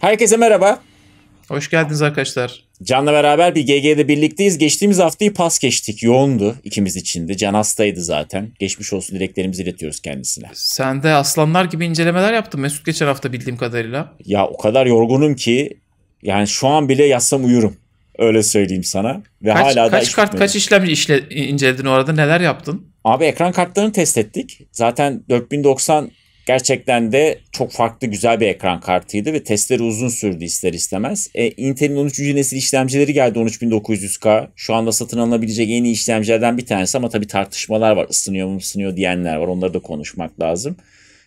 Herkese merhaba. Hoş geldiniz arkadaşlar. Can'la beraber bir GG'de birlikteyiz. Geçtiğimiz haftayı pas geçtik. Yoğundu ikimiz için de. Can hastaydı zaten. Geçmiş olsun dileklerimizi iletiyoruz kendisine. Sen de aslanlar gibi incelemeler yaptın Mesut geçen hafta bildiğim kadarıyla. Ya o kadar yorgunum ki yani şu an bile yatsam uyurum. Öyle söyleyeyim sana. Ve kaç, hala kaç kart kaç işlem işle, inceledin orada neler yaptın? Abi ekran kartlarını test ettik. Zaten 4090 Gerçekten de çok farklı güzel bir ekran kartıydı ve testleri uzun sürdü ister istemez. E, Intel'in 13. nesil işlemcileri geldi 13900K. Şu anda satın alınabilecek en iyi işlemcilerden bir tanesi ama tabii tartışmalar var. Isınıyor mu ısınıyor diyenler var. Onları da konuşmak lazım.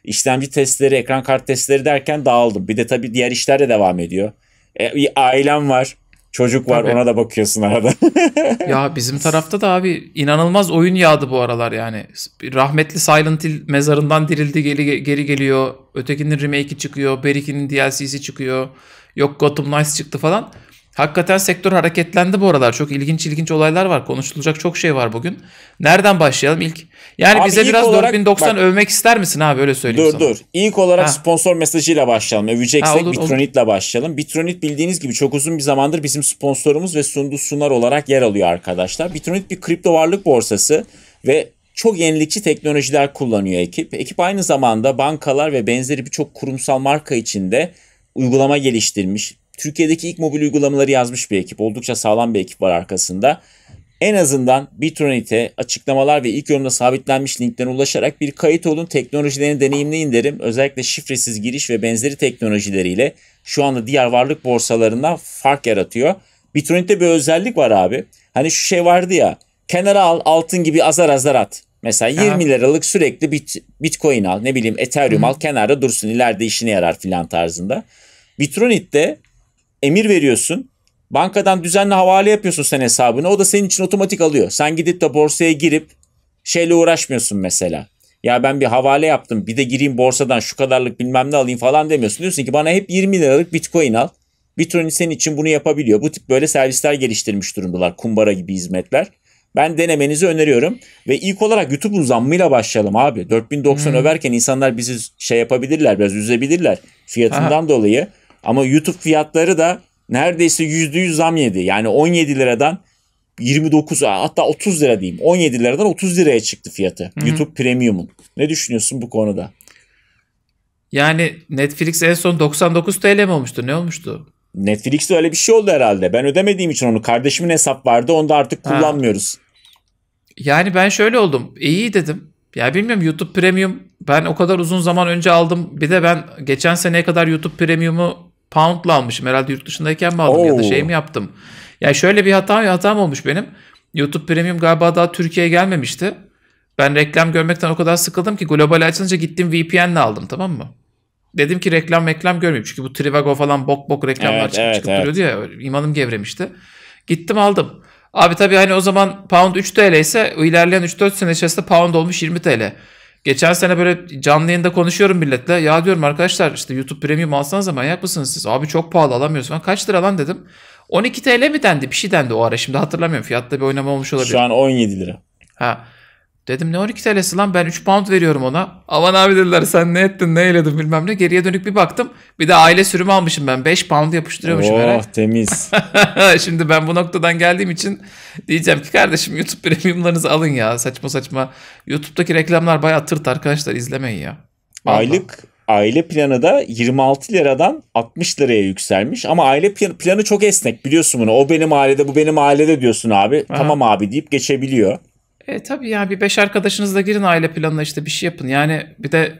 İşlemci testleri, ekran kart testleri derken dağıldım. Bir de tabii diğer işler de devam ediyor. E, ailem var. Çocuk var Tabii. ona da bakıyorsun arada. ya bizim tarafta da abi inanılmaz oyun yağdı bu aralar yani. Rahmetli Silent Hill mezarından dirildi geri, geri geliyor. Ötekinin remake'i çıkıyor. Berikin'in DLC'si çıkıyor. Yok Gotham Knights çıktı falan. Hakikaten sektör hareketlendi bu aralar. Çok ilginç ilginç olaylar var. Konuşulacak çok şey var bugün. Nereden başlayalım ilk? Yani abi bize ilk biraz olarak, 4090 bak, övmek ister misin abi öyle söyleyeyim dur, sana. Dur dur. İlk olarak ha. sponsor mesajıyla başlayalım. Öveceksek Bitronit'le başlayalım. Bitronit bildiğiniz gibi çok uzun bir zamandır bizim sponsorumuz ve sunduğu sunar olarak yer alıyor arkadaşlar. Bitronit bir kripto varlık borsası ve çok yenilikçi teknolojiler kullanıyor ekip. Ekip aynı zamanda bankalar ve benzeri birçok kurumsal marka içinde uygulama geliştirmiş, Türkiye'deki ilk mobil uygulamaları yazmış bir ekip. Oldukça sağlam bir ekip var arkasında. En azından Bitronite açıklamalar ve ilk yorumda sabitlenmiş linkten ulaşarak bir kayıt olun teknolojilerini deneyimleyin derim. Özellikle şifresiz giriş ve benzeri teknolojileriyle şu anda diğer varlık borsalarında fark yaratıyor. Bitronite bir özellik var abi. Hani şu şey vardı ya kenara al altın gibi azar azar at. Mesela 20 ha. liralık sürekli bit, bitcoin al ne bileyim ethereum Hı. al kenarda dursun ileride işine yarar filan tarzında. Bitronit'te emir veriyorsun. Bankadan düzenli havale yapıyorsun sen hesabını. O da senin için otomatik alıyor. Sen gidip de borsaya girip şeyle uğraşmıyorsun mesela. Ya ben bir havale yaptım bir de gireyim borsadan şu kadarlık bilmem ne alayım falan demiyorsun. Diyorsun ki bana hep 20 liralık bitcoin al. Bitcoin senin için bunu yapabiliyor. Bu tip böyle servisler geliştirmiş durumdalar. Kumbara gibi hizmetler. Ben denemenizi öneriyorum. Ve ilk olarak YouTube'un zammıyla başlayalım abi. 4090 hmm. överken insanlar bizi şey yapabilirler biraz üzebilirler fiyatından Aha. dolayı. Ama YouTube fiyatları da neredeyse yüzde yüz zam yedi. Yani 17 liradan 29 hatta 30 lira diyeyim. 17 liradan 30 liraya çıktı fiyatı. Hı-hı. YouTube Premium'un. Ne düşünüyorsun bu konuda? Yani Netflix en son 99 TL mi olmuştu? Ne olmuştu? Netflix'te öyle bir şey oldu herhalde. Ben ödemediğim için onu kardeşimin hesap vardı. Onu da artık kullanmıyoruz. Ha. Yani ben şöyle oldum. İyi dedim. Ya bilmiyorum YouTube Premium ben o kadar uzun zaman önce aldım. Bir de ben geçen seneye kadar YouTube Premium'u poundla almışım. Herhalde yurt dışındayken mi aldım Oo. ya da şey mi yaptım? Yani şöyle bir hata hatam olmuş benim. YouTube Premium galiba daha Türkiye'ye gelmemişti. Ben reklam görmekten o kadar sıkıldım ki global açılınca gittim VPN'le aldım tamam mı? Dedim ki reklam reklam görmeyeyim. Çünkü bu Trivago falan bok bok reklamlar evet, çıkıp, evet, çıkıp evet. ya. İmanım gevremişti. Gittim aldım. Abi tabii hani o zaman pound 3 TL ise ilerleyen 3-4 sene içerisinde pound olmuş 20 TL. Geçen sene böyle canlı yayında konuşuyorum milletle. Ya diyorum arkadaşlar işte YouTube Premium alsanız zaman manyak mısınız siz? Abi çok pahalı alamıyoruz. Ben kaç lira lan dedim. 12 TL mi dendi? Bir şey dendi o ara. Şimdi hatırlamıyorum. Fiyatta bir oynama olmuş olabilir. Şu an 17 lira. Ha. Dedim ne 12 TL'si lan ben 3 pound veriyorum ona. Aman abi dediler sen ne ettin ne eyledin bilmem ne. Geriye dönük bir baktım. Bir de aile sürümü almışım ben. 5 pound yapıştırıyormuşum oh, temiz. Şimdi ben bu noktadan geldiğim için diyeceğim ki kardeşim YouTube premiumlarınızı alın ya. Saçma saçma. YouTube'daki reklamlar bayağı tırt arkadaşlar izlemeyin ya. Vallahi. Aylık aile planı da 26 liradan 60 liraya yükselmiş. Ama aile planı çok esnek biliyorsun bunu. O benim ailede bu benim ailede diyorsun abi. Aha. Tamam abi deyip geçebiliyor. E tabii yani bir beş arkadaşınızla girin aile planına işte bir şey yapın. Yani bir de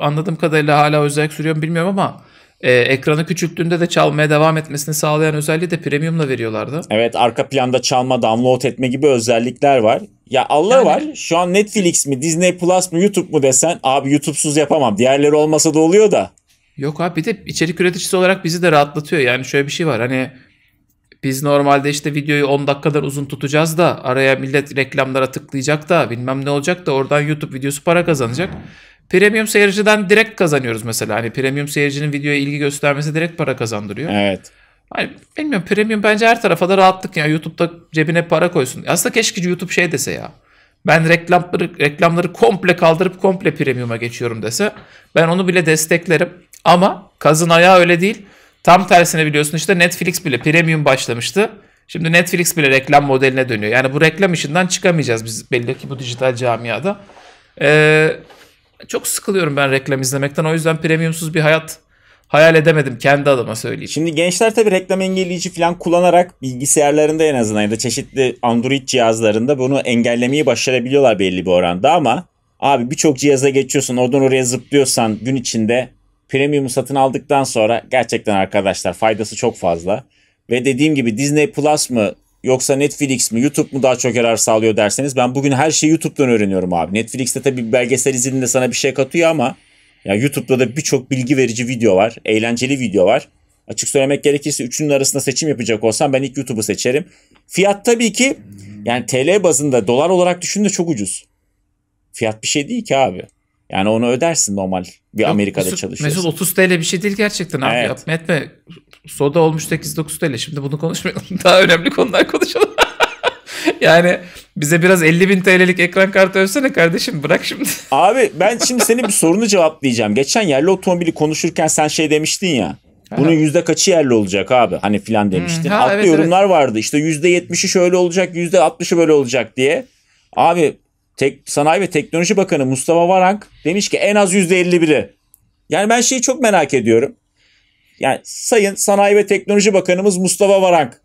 anladığım kadarıyla hala özellik sürüyorum bilmiyorum ama e, ekranı küçülttüğünde de çalmaya devam etmesini sağlayan özelliği de premiumla veriyorlardı. Evet arka planda çalma, download etme gibi özellikler var. Ya Allah yani... var şu an Netflix mi, Disney Plus mı, YouTube mu desen abi YouTube'suz yapamam. Diğerleri olmasa da oluyor da. Yok abi bir de içerik üreticisi olarak bizi de rahatlatıyor. Yani şöyle bir şey var hani biz normalde işte videoyu 10 dakikadan uzun tutacağız da araya millet reklamlara tıklayacak da bilmem ne olacak da oradan YouTube videosu para kazanacak. Premium seyirciden direkt kazanıyoruz mesela. Hani premium seyircinin videoya ilgi göstermesi direkt para kazandırıyor. Evet. Hani bilmiyorum premium bence her tarafa da rahatlık ya. YouTube'da cebine para koysun. Aslında keşke YouTube şey dese ya. Ben reklamları, reklamları komple kaldırıp komple premium'a geçiyorum dese. Ben onu bile desteklerim. Ama kazın ayağı öyle değil. Tam tersine biliyorsun işte Netflix bile premium başlamıştı. Şimdi Netflix bile reklam modeline dönüyor. Yani bu reklam işinden çıkamayacağız biz belli ki bu dijital camiada. Ee, çok sıkılıyorum ben reklam izlemekten. O yüzden premiumsuz bir hayat hayal edemedim kendi adıma söyleyeyim. Şimdi gençler tabii reklam engelleyici falan kullanarak bilgisayarlarında en azından ya da çeşitli Android cihazlarında bunu engellemeyi başarabiliyorlar belli bir oranda ama abi birçok cihaza geçiyorsun oradan oraya zıplıyorsan gün içinde Premium satın aldıktan sonra gerçekten arkadaşlar faydası çok fazla. Ve dediğim gibi Disney Plus mı yoksa Netflix mi YouTube mu daha çok yarar sağlıyor derseniz ben bugün her şeyi YouTube'dan öğreniyorum abi. Netflix'te tabii belgesel izlediğinde sana bir şey katıyor ama ya YouTube'da da birçok bilgi verici video var, eğlenceli video var. Açık söylemek gerekirse üçünün arasında seçim yapacak olsam ben ilk YouTube'u seçerim. Fiyat tabii ki yani TL bazında dolar olarak düşün de çok ucuz. Fiyat bir şey değil ki abi. Yani onu ödersin normal bir Yok, Amerika'da Mesut, çalışıyorsun. Mesut 30 TL bir şey değil gerçekten abi. Evet. Yapma Soda olmuş 8-9 TL. Şimdi bunu konuşmayalım. Daha önemli konular konuşalım. yani bize biraz 50 bin TL'lik ekran kartı övsene kardeşim bırak şimdi. Abi ben şimdi senin bir sorunu cevaplayacağım. Geçen yerli otomobili konuşurken sen şey demiştin ya. Bunun yüzde kaçı yerli olacak abi hani filan hmm. demiştin. Hmm, ha, Altta evet, yorumlar evet. vardı işte yüzde yetmişi şöyle olacak yüzde altmışı böyle olacak diye. Abi Tek, Sanayi ve Teknoloji Bakanı Mustafa Varank demiş ki en az %51'i. Yani ben şeyi çok merak ediyorum. Yani Sayın Sanayi ve Teknoloji Bakanımız Mustafa Varank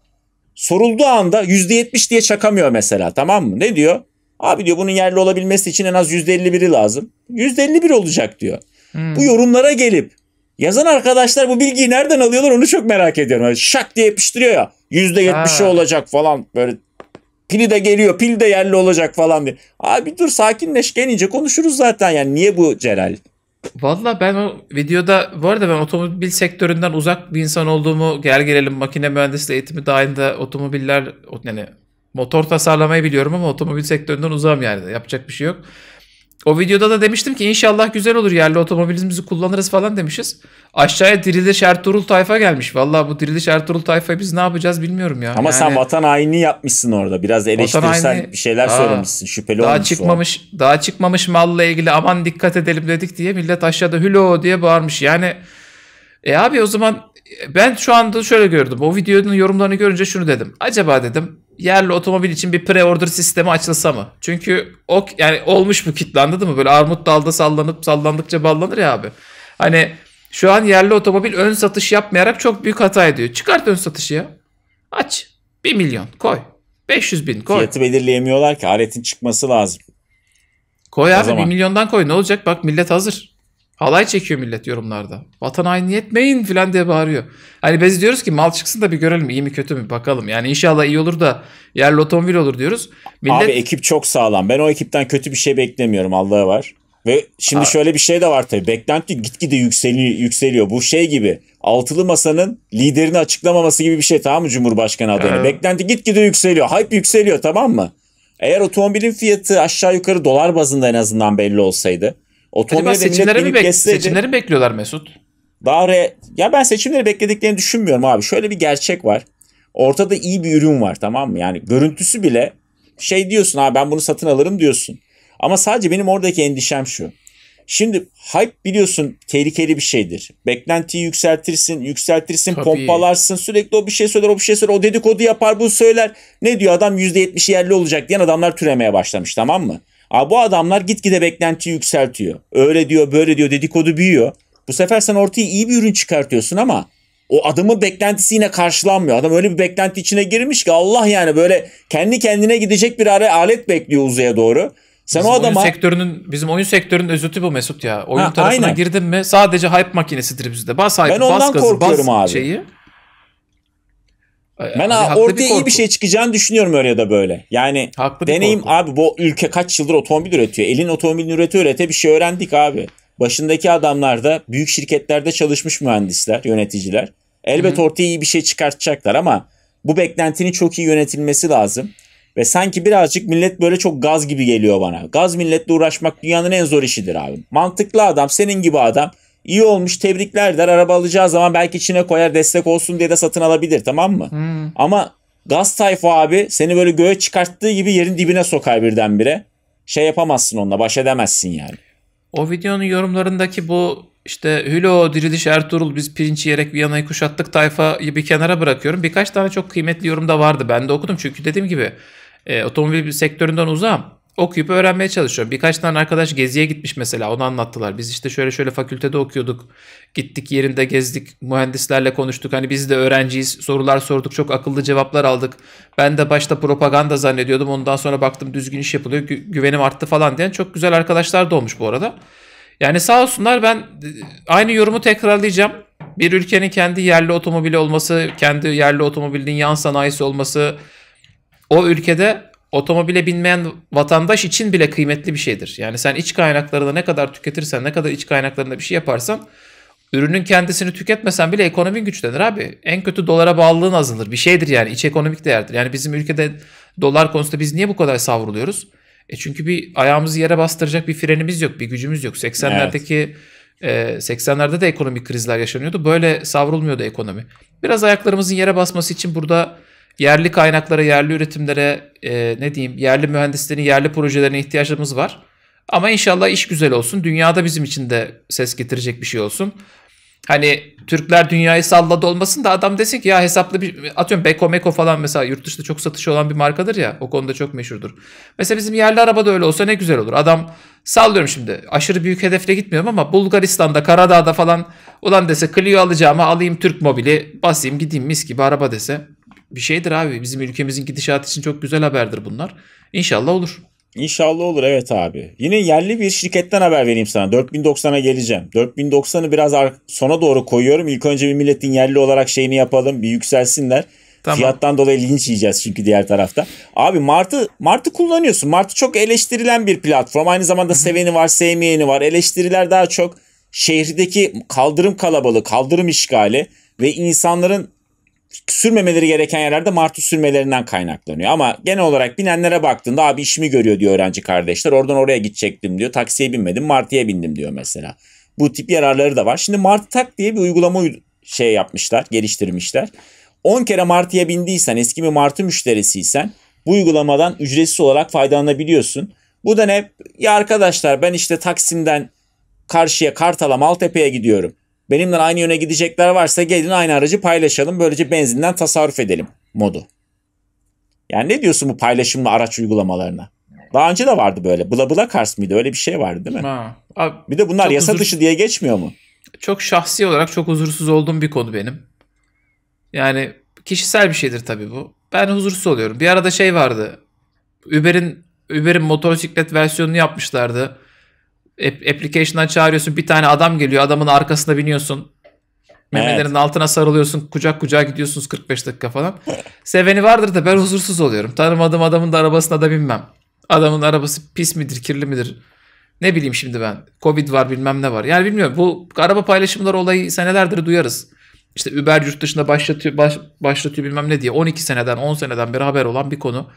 sorulduğu anda %70 diye çakamıyor mesela tamam mı? Ne diyor? Abi diyor bunun yerli olabilmesi için en az %51'i lazım. %51 olacak diyor. Hmm. Bu yorumlara gelip yazan arkadaşlar bu bilgiyi nereden alıyorlar onu çok merak ediyorum. Yani şak diye yapıştırıyor ya. %70'i olacak falan böyle Pili de geliyor, pil de yerli olacak falan diye. Abi dur sakinleş gelince konuşuruz zaten yani niye bu Celal? Valla ben o videoda bu arada ben otomobil sektöründen uzak bir insan olduğumu gel gelelim makine mühendisliği eğitimi dahilinde otomobiller yani motor tasarlamayı biliyorum ama otomobil sektöründen uzağım yani yapacak bir şey yok. O videoda da demiştim ki inşallah güzel olur yerli otomobilimizi kullanırız falan demişiz. Aşağıya Diriliş Ertuğrul Tayfa gelmiş. Valla bu Diriliş Ertuğrul Tayfa'yı biz ne yapacağız bilmiyorum ya. Ama yani, sen vatan haini yapmışsın orada. Biraz eleştirisel haini, bir şeyler aa, söylemişsin. Şüpheli daha çıkmamış, o. Daha çıkmamış malla ilgili aman dikkat edelim dedik diye millet aşağıda hülo diye bağırmış. Yani e abi o zaman ben şu anda şöyle gördüm. O videonun yorumlarını görünce şunu dedim. Acaba dedim yerli otomobil için bir pre-order sistemi açılsa mı? Çünkü ok yani olmuş bu kitle anladın mı? Böyle armut dalda sallanıp sallandıkça ballanır ya abi. Hani şu an yerli otomobil ön satış yapmayarak çok büyük hata ediyor. Çıkart ön satışı ya. Aç. 1 milyon koy. 500 bin koy. Fiyatı belirleyemiyorlar ki aletin çıkması lazım. Koy o abi zaman. 1 milyondan koy ne olacak bak millet hazır. Alay çekiyor millet yorumlarda. Vatan haini etmeyin filan diye bağırıyor. Hani biz diyoruz ki mal çıksın da bir görelim iyi mi kötü mü bakalım. Yani inşallah iyi olur da yerli otomobil olur diyoruz. Millet... Abi ekip çok sağlam. Ben o ekipten kötü bir şey beklemiyorum Allah'a var. Ve şimdi Abi. şöyle bir şey de var tabii. Beklenti gitgide yükseliyor, yükseliyor. Bu şey gibi altılı masanın liderini açıklamaması gibi bir şey tamam mı Cumhurbaşkanı adayını? Evet. Beklenti gitgide yükseliyor. Hype yükseliyor tamam mı? Eğer otomobilin fiyatı aşağı yukarı dolar bazında en azından belli olsaydı Otonomi Acaba seçimleri mi bek seçimleri mi bekliyorlar Mesut? Daha oraya ya ben seçimleri beklediklerini düşünmüyorum abi. Şöyle bir gerçek var. Ortada iyi bir ürün var tamam mı? Yani görüntüsü bile şey diyorsun abi ben bunu satın alırım diyorsun. Ama sadece benim oradaki endişem şu. Şimdi hype biliyorsun tehlikeli bir şeydir. Beklentiyi yükseltirsin, yükseltirsin, Tabii. pompalarsın. Sürekli o bir şey söyler, o bir şey söyler. O dedikodu yapar, bu söyler. Ne diyor adam %70 yerli olacak diyen adamlar türemeye başlamış tamam mı? Aa, bu adamlar gitgide beklenti yükseltiyor. Öyle diyor böyle diyor dedikodu büyüyor. Bu sefer sen ortaya iyi bir ürün çıkartıyorsun ama o adamın beklentisi yine karşılanmıyor. Adam öyle bir beklenti içine girmiş ki Allah yani böyle kendi kendine gidecek bir alet bekliyor uzaya doğru. Sen bizim o adama oyun sektörünün bizim oyun sektörünün özütü bu Mesut ya. Oyun ha, tarafına aynen. girdin mi sadece hype makinesidir bizde. Bas hype, ben ondan bas gazı, korkuyorum bas abi. şeyi. Ben abi, ortaya iyi bir şey çıkacağını düşünüyorum öyle ya da böyle. Yani haklı deneyim abi bu ülke kaç yıldır otomobil üretiyor. Elin otomobil üretiyor, ürete bir şey öğrendik abi. Başındaki adamlar da büyük şirketlerde çalışmış mühendisler, yöneticiler. Elbet ortaya iyi bir şey çıkartacaklar ama bu beklentinin çok iyi yönetilmesi lazım. Ve sanki birazcık millet böyle çok gaz gibi geliyor bana. Gaz milletle uğraşmak dünyanın en zor işidir abi. Mantıklı adam, senin gibi adam iyi olmuş tebrikler der araba alacağı zaman belki içine koyar destek olsun diye de satın alabilir tamam mı? Hmm. Ama gaz tayfa abi seni böyle göğe çıkarttığı gibi yerin dibine sokar birdenbire. Şey yapamazsın onunla baş edemezsin yani. O videonun yorumlarındaki bu işte Hülo, Diriliş, Ertuğrul biz pirinç yiyerek Viyana'yı kuşattık tayfayı bir kenara bırakıyorum. Birkaç tane çok kıymetli yorum da vardı. Ben de okudum çünkü dediğim gibi e, otomobil sektöründen uzağım okuyup öğrenmeye çalışıyorum. Birkaç tane arkadaş geziye gitmiş mesela onu anlattılar. Biz işte şöyle şöyle fakültede okuyorduk. Gittik yerinde gezdik. Mühendislerle konuştuk. Hani biz de öğrenciyiz. Sorular sorduk. Çok akıllı cevaplar aldık. Ben de başta propaganda zannediyordum. Ondan sonra baktım düzgün iş yapılıyor. Gü- güvenim arttı falan diyen çok güzel arkadaşlar da olmuş bu arada. Yani sağ olsunlar ben e, aynı yorumu tekrarlayacağım. Bir ülkenin kendi yerli otomobili olması, kendi yerli otomobilinin yan sanayisi olması o ülkede otomobile binmeyen vatandaş için bile kıymetli bir şeydir. Yani sen iç kaynaklarını ne kadar tüketirsen, ne kadar iç kaynaklarında bir şey yaparsan ürünün kendisini tüketmesen bile ekonomin güçlenir abi. En kötü dolara bağlılığın azalır. Bir şeydir yani iç ekonomik değerdir. Yani bizim ülkede dolar konusunda biz niye bu kadar savruluyoruz? E çünkü bir ayağımızı yere bastıracak bir frenimiz yok, bir gücümüz yok. 80'lerdeki evet. e, 80'lerde de ekonomik krizler yaşanıyordu. Böyle savrulmuyordu ekonomi. Biraz ayaklarımızın yere basması için burada yerli kaynaklara, yerli üretimlere, e, ne diyeyim, yerli mühendislerin, yerli projelerine ihtiyacımız var. Ama inşallah iş güzel olsun. Dünyada bizim için de ses getirecek bir şey olsun. Hani Türkler dünyayı salladı olmasın da adam desin ki ya hesaplı bir atıyorum Beko Meko falan mesela yurt dışında çok satışı olan bir markadır ya o konuda çok meşhurdur. Mesela bizim yerli araba da öyle olsa ne güzel olur. Adam sallıyorum şimdi aşırı büyük hedefle gitmiyorum ama Bulgaristan'da Karadağ'da falan ulan dese Clio alacağıma alayım Türk mobili basayım gideyim mis gibi araba dese bir şeydir abi. Bizim ülkemizin gidişatı için çok güzel haberdir bunlar. İnşallah olur. İnşallah olur evet abi. Yine yerli bir şirketten haber vereyim sana. 4090'a geleceğim. 4090'ı biraz sona doğru koyuyorum. İlk önce bir milletin yerli olarak şeyini yapalım. Bir yükselsinler. Tamam. Fiyattan dolayı linç yiyeceğiz çünkü diğer tarafta. Abi Martı Martı kullanıyorsun. Martı çok eleştirilen bir platform. Aynı zamanda seveni var, sevmeyeni var. Eleştiriler daha çok şehirdeki kaldırım kalabalığı, kaldırım işgali ve insanların sürmemeleri gereken yerlerde martı sürmelerinden kaynaklanıyor. Ama genel olarak binenlere baktığında abi işimi görüyor diyor öğrenci kardeşler. Oradan oraya gidecektim diyor. Taksiye binmedim martıya bindim diyor mesela. Bu tip yararları da var. Şimdi Martı Tak diye bir uygulama şey yapmışlar, geliştirmişler. 10 kere martıya bindiysen, eski bir martı müşterisiysen bu uygulamadan ücretsiz olarak faydalanabiliyorsun. Bu da ne? Ya arkadaşlar ben işte Taksim'den karşıya Kartal'a Maltepe'ye gidiyorum. Benimle aynı yöne gidecekler varsa gelin aynı aracı paylaşalım. Böylece benzinden tasarruf edelim modu. Yani ne diyorsun bu paylaşımlı araç uygulamalarına? Daha önce de vardı böyle. Bla bla Cars mıydı? Öyle bir şey vardı değil mi? Ha. Abi, bir de bunlar yasa huzur... dışı diye geçmiyor mu? Çok şahsi olarak çok huzursuz olduğum bir konu benim. Yani kişisel bir şeydir tabii bu. Ben huzursuz oluyorum. Bir arada şey vardı. Uber'in Uber'in motosiklet versiyonunu yapmışlardı application'dan çağırıyorsun. Bir tane adam geliyor. Adamın arkasına biniyorsun. Memelerin evet. altına sarılıyorsun. Kucak kucağa gidiyorsunuz 45 dakika falan. Seveni vardır da ben huzursuz oluyorum. Tanımadığım adamın da arabasına da binmem. Adamın arabası pis midir, kirli midir? Ne bileyim şimdi ben. Covid var bilmem ne var. Yani bilmiyorum. Bu araba paylaşımları olayı senelerdir duyarız. İşte Uber yurt dışında başlatıyor, baş, başlatıyor bilmem ne diye. 12 seneden 10 seneden beri haber olan bir konu.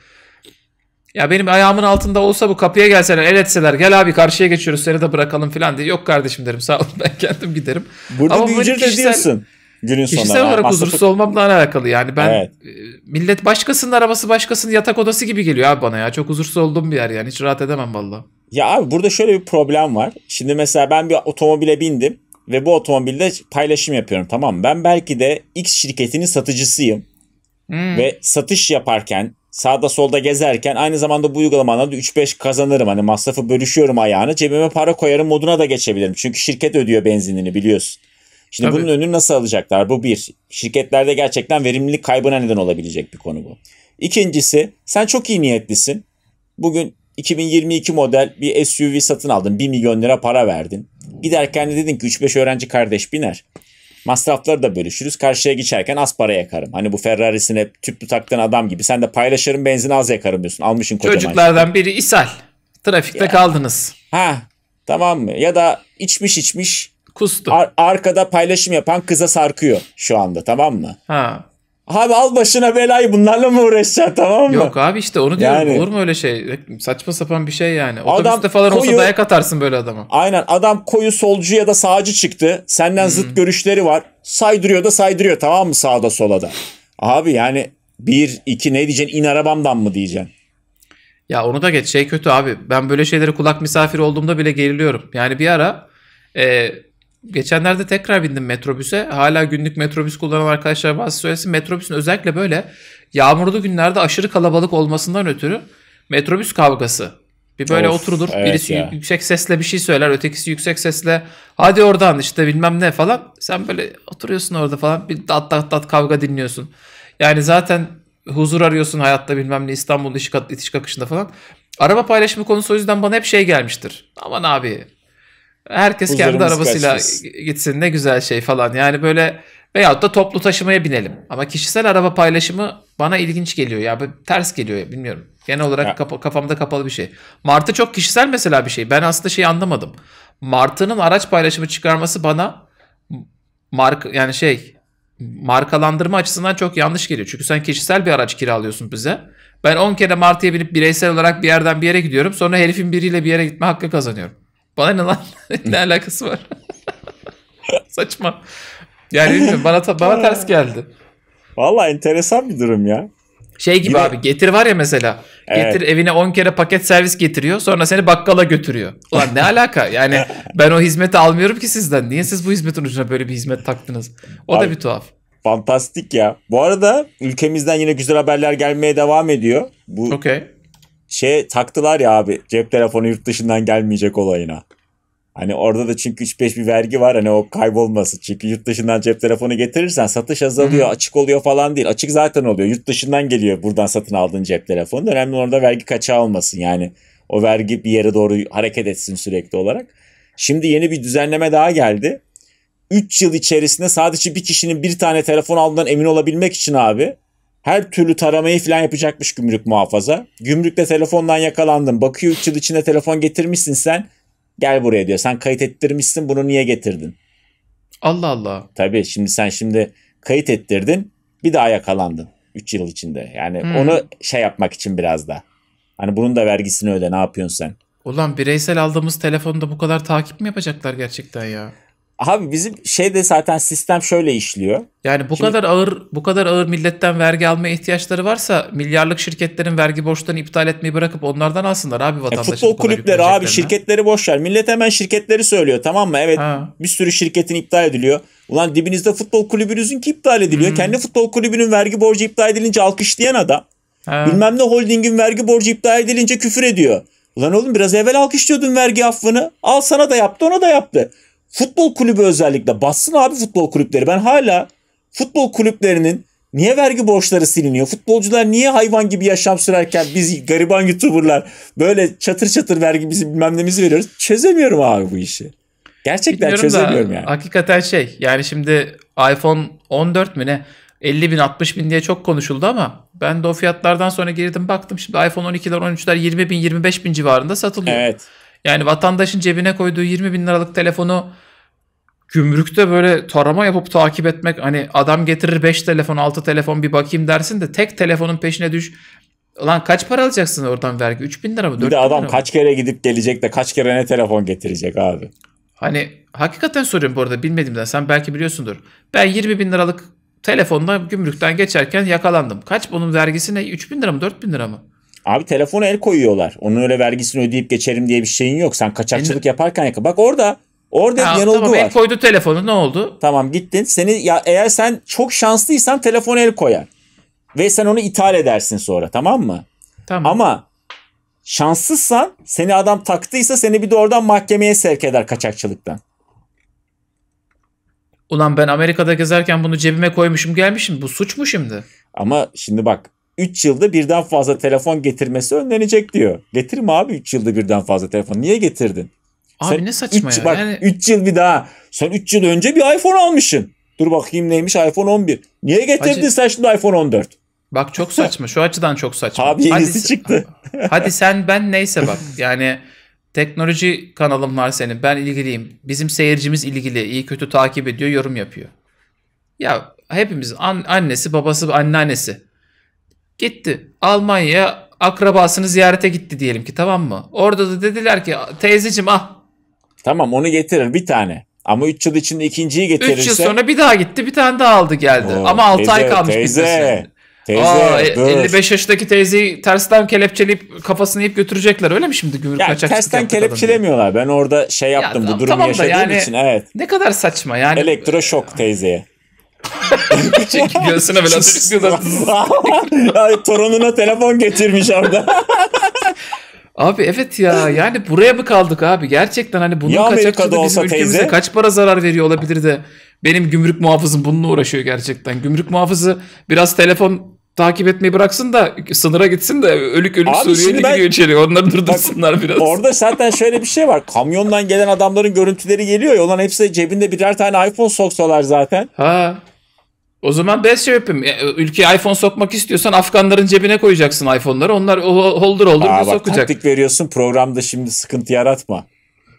Ya benim ayağımın altında olsa bu kapıya gelseler el etseler gel abi karşıya geçiyoruz seni de bırakalım falan diye. Yok kardeşim derim sağ olun ben kendim giderim. Burada Ama büyücü kişisel, diyorsun. Günün kişisel sonunda. olarak masrafı... huzursuz olmamla alakalı yani ben evet. E, millet başkasının arabası başkasının yatak odası gibi geliyor abi bana ya. Çok huzursuz olduğum bir yer yani hiç rahat edemem valla. Ya abi burada şöyle bir problem var. Şimdi mesela ben bir otomobile bindim ve bu otomobilde paylaşım yapıyorum tamam mı? Ben belki de X şirketinin satıcısıyım. Hmm. Ve satış yaparken sağda solda gezerken aynı zamanda bu uygulamalarda 3-5 kazanırım. Hani masrafı bölüşüyorum ayağını cebime para koyarım moduna da geçebilirim. Çünkü şirket ödüyor benzinini biliyorsun. Şimdi Tabii. bunun önünü nasıl alacaklar? Bu bir. Şirketlerde gerçekten verimlilik kaybına neden olabilecek bir konu bu. İkincisi sen çok iyi niyetlisin. Bugün 2022 model bir SUV satın aldın. 1 milyon lira para verdin. Giderken de dedin ki 3-5 öğrenci kardeş biner. Masrafları da bölüşürüz. Karşıya geçerken az para yakarım. Hani bu Ferrarisine tüplü taktığın adam gibi. Sen de paylaşırım benzin az yakarım diyorsun. Almışın kocaman. Çocuklardan şey. biri ishal. Trafikte ya. kaldınız. Ha tamam mı? Ya da içmiş içmiş. Kustu. Ar- arkada paylaşım yapan kıza sarkıyor şu anda tamam mı? Ha. Abi al başına belayı bunlarla mı uğraşacaksın tamam mı? Yok abi işte onu diyorum. Yani, Olur mu öyle şey? Saçma sapan bir şey yani. Otobüste adam falan koyu, olsa dayak atarsın böyle adama. Aynen adam koyu solcu ya da sağcı çıktı. Senden Hı-hı. zıt görüşleri var. Saydırıyor da saydırıyor tamam mı sağda sola da. Abi yani bir iki ne diyeceksin in arabamdan mı diyeceksin? Ya onu da geç şey kötü abi. Ben böyle şeylere kulak misafir olduğumda bile geriliyorum. Yani bir ara e, Geçenlerde tekrar bindim metrobüse. Hala günlük metrobüs kullanan arkadaşlar bazı söylesin. Metrobüsün özellikle böyle yağmurlu günlerde aşırı kalabalık olmasından ötürü metrobüs kavgası. Bir böyle of, oturulur. Evet birisi ya. yüksek sesle bir şey söyler. Ötekisi yüksek sesle hadi oradan işte bilmem ne falan. Sen böyle oturuyorsun orada falan. Bir dat dat dat kavga dinliyorsun. Yani zaten huzur arıyorsun hayatta bilmem ne İstanbul'da itiş kakışında falan. Araba paylaşımı konusu o yüzden bana hep şey gelmiştir. Aman abi Herkes Huzurumuz kendi arabasıyla kaçmış. gitsin ne güzel şey falan. Yani böyle veyahut da toplu taşımaya binelim. Ama kişisel araba paylaşımı bana ilginç geliyor ya. Ters geliyor ya bilmiyorum. Genel olarak ya. kap- kafamda kapalı bir şey. Martı çok kişisel mesela bir şey. Ben aslında şeyi anlamadım. Martı'nın araç paylaşımı çıkarması bana mark yani şey markalandırma açısından çok yanlış geliyor. Çünkü sen kişisel bir araç kiralıyorsun bize. Ben 10 kere Martı'ya binip bireysel olarak bir yerden bir yere gidiyorum. Sonra herifin biriyle bir yere gitme hakkı kazanıyorum. Bana ne lan? ne alakası var? Saçma. Yani bilmiyorum bana, ta- bana ters geldi. Valla enteresan bir durum ya. Şey gibi Yine... abi getir var ya mesela. Evet. Getir evine 10 kere paket servis getiriyor sonra seni bakkala götürüyor. Ulan ne alaka yani ben o hizmeti almıyorum ki sizden. Niye siz bu hizmetin ucuna böyle bir hizmet taktınız? O abi, da bir tuhaf. Fantastik ya. Bu arada ülkemizden yine güzel haberler gelmeye devam ediyor. Bu okay şey taktılar ya abi cep telefonu yurt dışından gelmeyecek olayına. Hani orada da çünkü 3-5 bir vergi var hani o kaybolması. Çünkü yurt dışından cep telefonu getirirsen satış azalıyor, Hı-hı. açık oluyor falan değil. Açık zaten oluyor. Yurt dışından geliyor buradan satın aldığın cep telefonu. Önemli orada vergi kaçağı olmasın yani. O vergi bir yere doğru hareket etsin sürekli olarak. Şimdi yeni bir düzenleme daha geldi. 3 yıl içerisinde sadece bir kişinin bir tane telefon aldığından emin olabilmek için abi her türlü taramayı falan yapacakmış gümrük muhafaza. Gümrükte telefondan yakalandın. Bakıyor 3 yıl içinde telefon getirmişsin sen. Gel buraya diyor. Sen kayıt ettirmişsin bunu niye getirdin? Allah Allah. Tabii şimdi sen şimdi kayıt ettirdin bir daha yakalandın 3 yıl içinde. Yani hmm. onu şey yapmak için biraz da. Hani bunun da vergisini öde ne yapıyorsun sen? Ulan bireysel aldığımız telefonda bu kadar takip mi yapacaklar gerçekten ya? Abi bizim şeyde zaten sistem şöyle işliyor. Yani bu Şimdi, kadar ağır bu kadar ağır milletten vergi almaya ihtiyaçları varsa milyarlık şirketlerin vergi borçlarını iptal etmeyi bırakıp onlardan alsınlar abi e, vatandaşın. futbol kulüpleri abi şirketleri boşlar. Millet hemen şirketleri söylüyor tamam mı? Evet ha. bir sürü şirketin iptal ediliyor. Ulan dibinizde futbol kulübünüzün ki iptal ediliyor. Hmm. Kendi futbol kulübünün vergi borcu iptal edilince alkışlayan adam. Ha. Bilmem ne holdingin vergi borcu iptal edilince küfür ediyor. Ulan oğlum biraz evvel alkışlıyordun vergi affını. Al sana da yaptı ona da yaptı. Futbol kulübü özellikle bassın abi futbol kulüpleri. Ben hala futbol kulüplerinin niye vergi borçları siliniyor? Futbolcular niye hayvan gibi yaşam sürerken biz gariban youtuberlar böyle çatır çatır vergi bizim bilmem nemizi veriyoruz? Çözemiyorum abi bu işi. Gerçekten Bilmiyorum çözemiyorum da, yani. Hakikaten şey yani şimdi iPhone 14 mi ne 50 bin 60 bin diye çok konuşuldu ama ben de o fiyatlardan sonra girdim baktım şimdi iPhone 12'ler 13'ler 20 bin 25 bin civarında satılıyor. Evet. Yani vatandaşın cebine koyduğu 20 bin liralık telefonu gümrükte böyle tarama yapıp takip etmek hani adam getirir 5 telefon 6 telefon bir bakayım dersin de tek telefonun peşine düş Lan kaç para alacaksın oradan vergi? 3 bin lira mı? Bir de adam kaç kere gidip gelecek de kaç kere ne telefon getirecek abi? Hani hakikaten soruyorum bu arada bilmediğimden sen belki biliyorsundur. Ben 20 bin liralık telefonla gümrükten geçerken yakalandım. Kaç bunun vergisi ne? 3 bin lira mı 4 bin lira mı? Abi telefona el koyuyorlar. Onun öyle vergisini ödeyip geçerim diye bir şeyin yok. Sen kaçakçılık e yaparken yaka. Bak orada Orada tamam, yanılgı tamam, var. El koydu telefonu ne oldu? Tamam gittin. Seni ya eğer sen çok şanslıysan telefon el koyar. Ve sen onu ithal edersin sonra tamam mı? Tamam. Ama şanssızsan seni adam taktıysa seni bir de oradan mahkemeye sevk eder kaçakçılıktan. Ulan ben Amerika'da gezerken bunu cebime koymuşum gelmişim. Bu suç mu şimdi? Ama şimdi bak 3 yılda birden fazla telefon getirmesi önlenecek diyor. Getirme abi 3 yılda birden fazla telefon. Niye getirdin? Abi sen ne saçma üç, ya. Bak 3 yani... yıl bir daha. Sen 3 yıl önce bir iPhone almışsın. Dur bakayım neymiş iPhone 11. Niye getirdin Hacı... sen şimdi iPhone 14? Bak çok saçma. Şu açıdan çok saçma. Abi yenisi hadi, çıktı. hadi sen ben neyse bak. Yani teknoloji kanalım var senin. Ben ilgiliyim. Bizim seyircimiz ilgili. İyi kötü takip ediyor, yorum yapıyor. Ya hepimiz an, annesi, babası, anneannesi Gitti. Almanya'ya akrabasını ziyarete gitti diyelim ki tamam mı? Orada da dediler ki teyzeciğim ah. Tamam onu getirir bir tane. Ama 3 yıl içinde ikinciyi getirirse. 3 yıl sonra bir daha gitti bir tane daha aldı geldi. Oo, Ama 6 ay kalmış teyze. Teyze, Aa, e, dur. 55 yaşındaki teyzeyi tersten kelepçeleyip kafasını yiyip götürecekler öyle mi şimdi gümrük yani kaçakçılık tersten kelepçelemiyorlar. Ben orada şey yaptım ya, bu durumu tamam yaşadığım yani, için evet. Ne kadar saçma yani. Elektroşok teyzeye. Çünkü göğsüne böyle atıştırıyorlar. Ay, torununa telefon getirmiş orada. Abi evet ya yani buraya mı kaldık abi gerçekten hani bunun ya kaçakçılığı bizim ülkemize teyze. kaç para zarar veriyor olabilir de benim gümrük muhafızım bununla uğraşıyor gerçekten. Gümrük muhafızı biraz telefon takip etmeyi bıraksın da sınıra gitsin de ölük ölük Abi Suriyeli ben, giriyor içeri. Onları durdursunlar bak, biraz. Orada zaten şöyle bir şey var. Kamyondan gelen adamların görüntüleri geliyor ya. olan hepsi cebinde birer tane iPhone soksalar zaten. Ha. O zaman best şey yapayım. E, ülkeye iPhone sokmak istiyorsan Afganların cebine koyacaksın iPhone'ları. Onlar holdur holdur Aa, bak, sokacak. Taktik veriyorsun programda şimdi sıkıntı yaratma.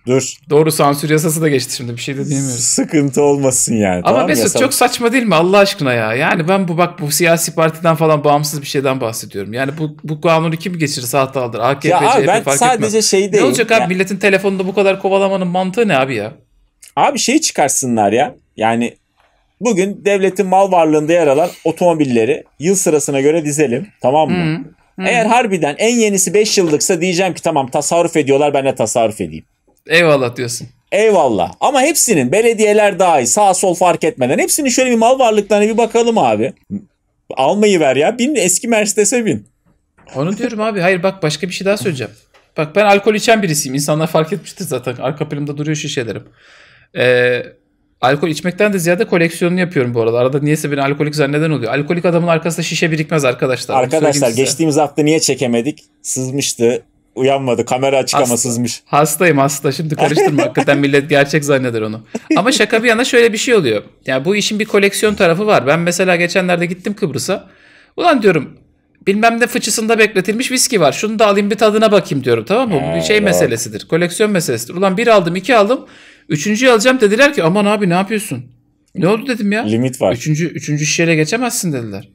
Dur. Doğru sansür yasası da geçti şimdi bir şey de diyemiyorum. Sıkıntı olmasın yani. Ama tamam, çok saçma değil mi Allah aşkına ya? Yani ben bu bak bu siyasi partiden falan bağımsız bir şeyden bahsediyorum. Yani bu bu kanunu kim geçirirse hatalıdır. AKP, ya CHP ben fark sadece etmez. şey değil. Ne olacak yani... abi milletin telefonunda bu kadar kovalamanın mantığı ne abi ya? Abi şey çıkarsınlar ya. Yani Bugün devletin mal varlığında yer alan otomobilleri yıl sırasına göre dizelim. Tamam mı? Hı. Hmm, Hı. Hmm. Eğer harbiden en yenisi 5 yıllıksa diyeceğim ki tamam tasarruf ediyorlar ben de tasarruf edeyim. Eyvallah diyorsun. Eyvallah. Ama hepsinin belediyeler dahi sağ sol fark etmeden hepsini şöyle bir mal varlıklarına bir bakalım abi. Almayı ver ya. Bin eski Mercedes'e bin. Onu diyorum abi. Hayır bak başka bir şey daha söyleyeceğim. Bak ben alkol içen birisiyim. İnsanlar fark etmiştir zaten. Arka planımda duruyor şişelerim. Ee, Alkol içmekten de ziyade koleksiyonunu yapıyorum bu arada. Arada niyeyse beni alkolik zanneden oluyor. Alkolik adamın arkasında şişe birikmez arkadaşlar. Arkadaşlar geçtiğimiz hafta niye çekemedik? Sızmıştı. Uyanmadı. Kamera açık hasta, ama sızmış. Hastayım hasta. Şimdi karıştırma. Hakikaten millet gerçek zanneder onu. Ama şaka bir yana şöyle bir şey oluyor. Yani bu işin bir koleksiyon tarafı var. Ben mesela geçenlerde gittim Kıbrıs'a. Ulan diyorum bilmem ne fıçısında bekletilmiş viski var. Şunu da alayım bir tadına bakayım diyorum tamam mı? Bu bir şey meselesidir. Koleksiyon meselesidir. Ulan bir aldım iki aldım. Üçüncüyü alacağım dediler ki aman abi ne yapıyorsun? Ne oldu dedim ya. Limit var. Üçüncü, üçüncü şişeyle geçemezsin dediler.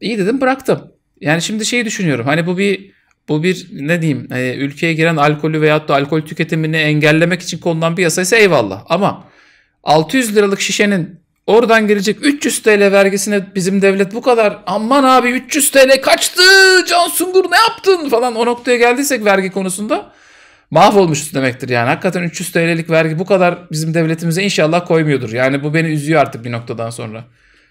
İyi dedim bıraktım. Yani şimdi şeyi düşünüyorum. Hani bu bir bu bir ne diyeyim e, ülkeye giren alkolü veyahut da alkol tüketimini engellemek için konulan bir yasaysa eyvallah. Ama 600 liralık şişenin oradan gelecek 300 TL vergisine bizim devlet bu kadar aman abi 300 TL kaçtı Can Sungur ne yaptın falan o noktaya geldiysek vergi konusunda mahvolmuşuz demektir yani. Hakikaten 300 TL'lik vergi bu kadar bizim devletimize inşallah koymuyordur. Yani bu beni üzüyor artık bir noktadan sonra.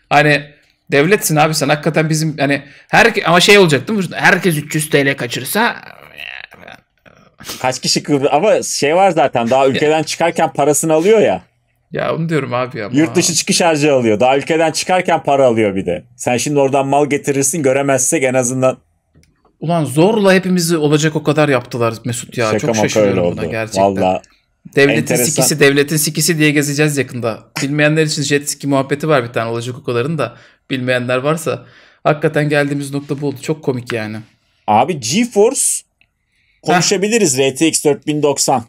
Hani devletsin abi sen hakikaten bizim hani her ama şey olacak değil mi? Herkes 300 TL kaçırsa Kaç kişi kıvır ama şey var zaten daha ülkeden çıkarken parasını alıyor ya. Ya onu diyorum abi ama. Yurt dışı çıkış harcı alıyor. Daha ülkeden çıkarken para alıyor bir de. Sen şimdi oradan mal getirirsin göremezsek en azından Ulan zorla hepimizi olacak o kadar yaptılar Mesut ya. Şaka Çok şaşırıyorum buna gerçekten. Vallahi Devletin enteresan. sikisi, devletin sikisi diye gezeceğiz yakında. Bilmeyenler için jet ski muhabbeti var bir tane olacak o kadarın da. Bilmeyenler varsa hakikaten geldiğimiz nokta bu oldu. Çok komik yani. Abi GeForce konuşabiliriz Heh. RTX 4090.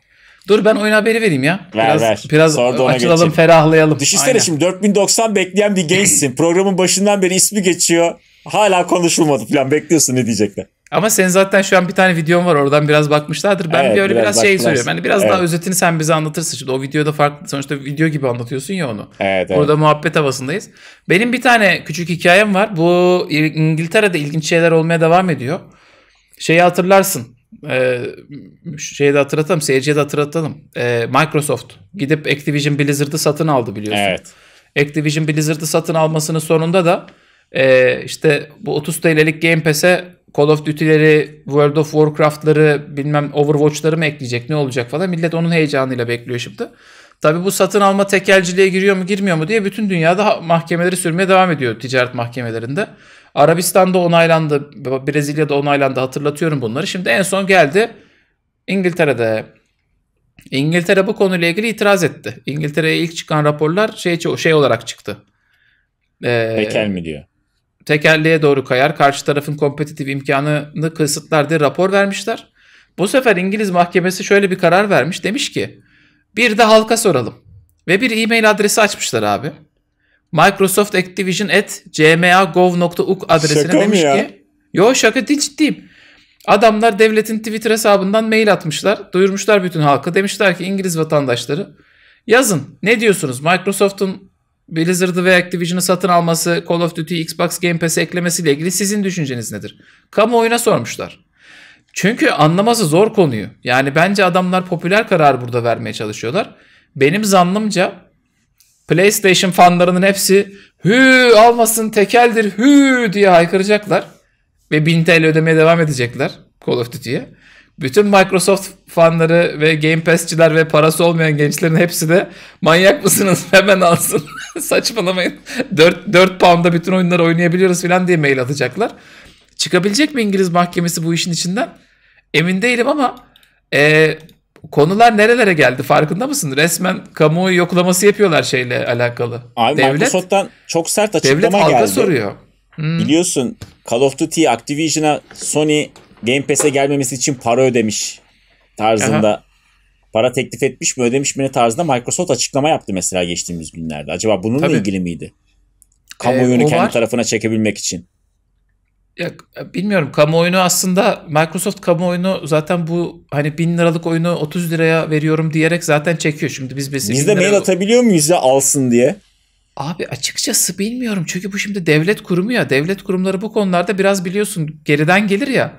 Dur ben oyun haberi vereyim ya. Ver biraz, ver. Biraz Sonra açılalım geçelim. ferahlayalım. Düşünsene Aynen. şimdi 4090 bekleyen bir gençsin. Programın başından beri ismi geçiyor. Hala konuşulmadı falan bekliyorsun ne diyecekler. Ama sen zaten şu an bir tane videom var oradan biraz bakmışlardır. Ben evet, bir öyle biraz, biraz şey soruyorum. Hani biraz evet. daha özetini sen bize anlatırsın. Şimdi o videoda farklı sonuçta video gibi anlatıyorsun ya onu. Evet, Orada evet. muhabbet havasındayız. Benim bir tane küçük hikayem var. Bu İngiltere'de ilginç şeyler olmaya devam ediyor. Şeyi hatırlarsın. Ee, şeyi de hatırlatalım. Seyirciye de hatırlatalım. Ee, Microsoft gidip Activision Blizzard'ı satın aldı biliyorsun. Evet. Activision Blizzard'ı satın almasının sonunda da e, işte bu 30 TL'lik Game Pass'e Call of Duty'leri, World of Warcraft'ları, bilmem Overwatch'ları mı ekleyecek, ne olacak falan. Millet onun heyecanıyla bekliyor şimdi. Tabii bu satın alma tekelciliğe giriyor mu girmiyor mu diye bütün dünyada mahkemeleri sürmeye devam ediyor ticaret mahkemelerinde. Arabistan'da onaylandı, Brezilya'da onaylandı hatırlatıyorum bunları. Şimdi en son geldi İngiltere'de. İngiltere bu konuyla ilgili itiraz etti. İngiltere'ye ilk çıkan raporlar şey, şey olarak çıktı. Ee, Tekel mi diyor? tekerleğe doğru kayar, karşı tarafın kompetitif imkanını kısıtlar diye rapor vermişler. Bu sefer İngiliz mahkemesi şöyle bir karar vermiş. Demiş ki bir de halka soralım. Ve bir e-mail adresi açmışlar abi. Microsoft Activision at cma.gov.uk adresine şaka demiş ya? ki. Yo şaka değil ciddiyim. Adamlar devletin Twitter hesabından mail atmışlar. Duyurmuşlar bütün halka. Demişler ki İngiliz vatandaşları yazın ne diyorsunuz Microsoft'un Blizzard'ı ve Activision'ı satın alması, Call of Duty, Xbox Game Pass'e eklemesiyle ilgili sizin düşünceniz nedir? Kamuoyuna sormuşlar. Çünkü anlaması zor konuyu. Yani bence adamlar popüler karar burada vermeye çalışıyorlar. Benim zannımca PlayStation fanlarının hepsi hü almasın tekeldir hü diye haykıracaklar. Ve 1000 TL ödemeye devam edecekler Call of Duty'ye. Bütün Microsoft fanları ve Game Pass'çiler ve parası olmayan gençlerin hepsi de manyak mısınız hemen alsın saçmalamayın 4, 4 pound'a bütün oyunları oynayabiliyoruz falan diye mail atacaklar. Çıkabilecek mi İngiliz mahkemesi bu işin içinden? Emin değilim ama e, konular nerelere geldi farkında mısın? Resmen kamuoyu yoklaması yapıyorlar şeyle alakalı. Abi devlet, Microsoft'tan çok sert açıklama devlet geldi. Devlet halka soruyor. Hmm. Biliyorsun Call of Duty Activision'a Sony Game Pass'e gelmemesi için para ödemiş tarzında Aha. para teklif etmiş mi ödemiş mi ne tarzında Microsoft açıklama yaptı mesela geçtiğimiz günlerde. Acaba bununla Tabii. ilgili miydi? Kamuoyunu ee, kendi var. tarafına çekebilmek için. Ya, bilmiyorum kamuoyunu aslında Microsoft kamuoyunu zaten bu hani bin liralık oyunu 30 liraya veriyorum diyerek zaten çekiyor. Şimdi biz biz, biz de lira... mail atabiliyor muyuz ya alsın diye? Abi açıkçası bilmiyorum çünkü bu şimdi devlet kurumu ya devlet kurumları bu konularda biraz biliyorsun geriden gelir ya.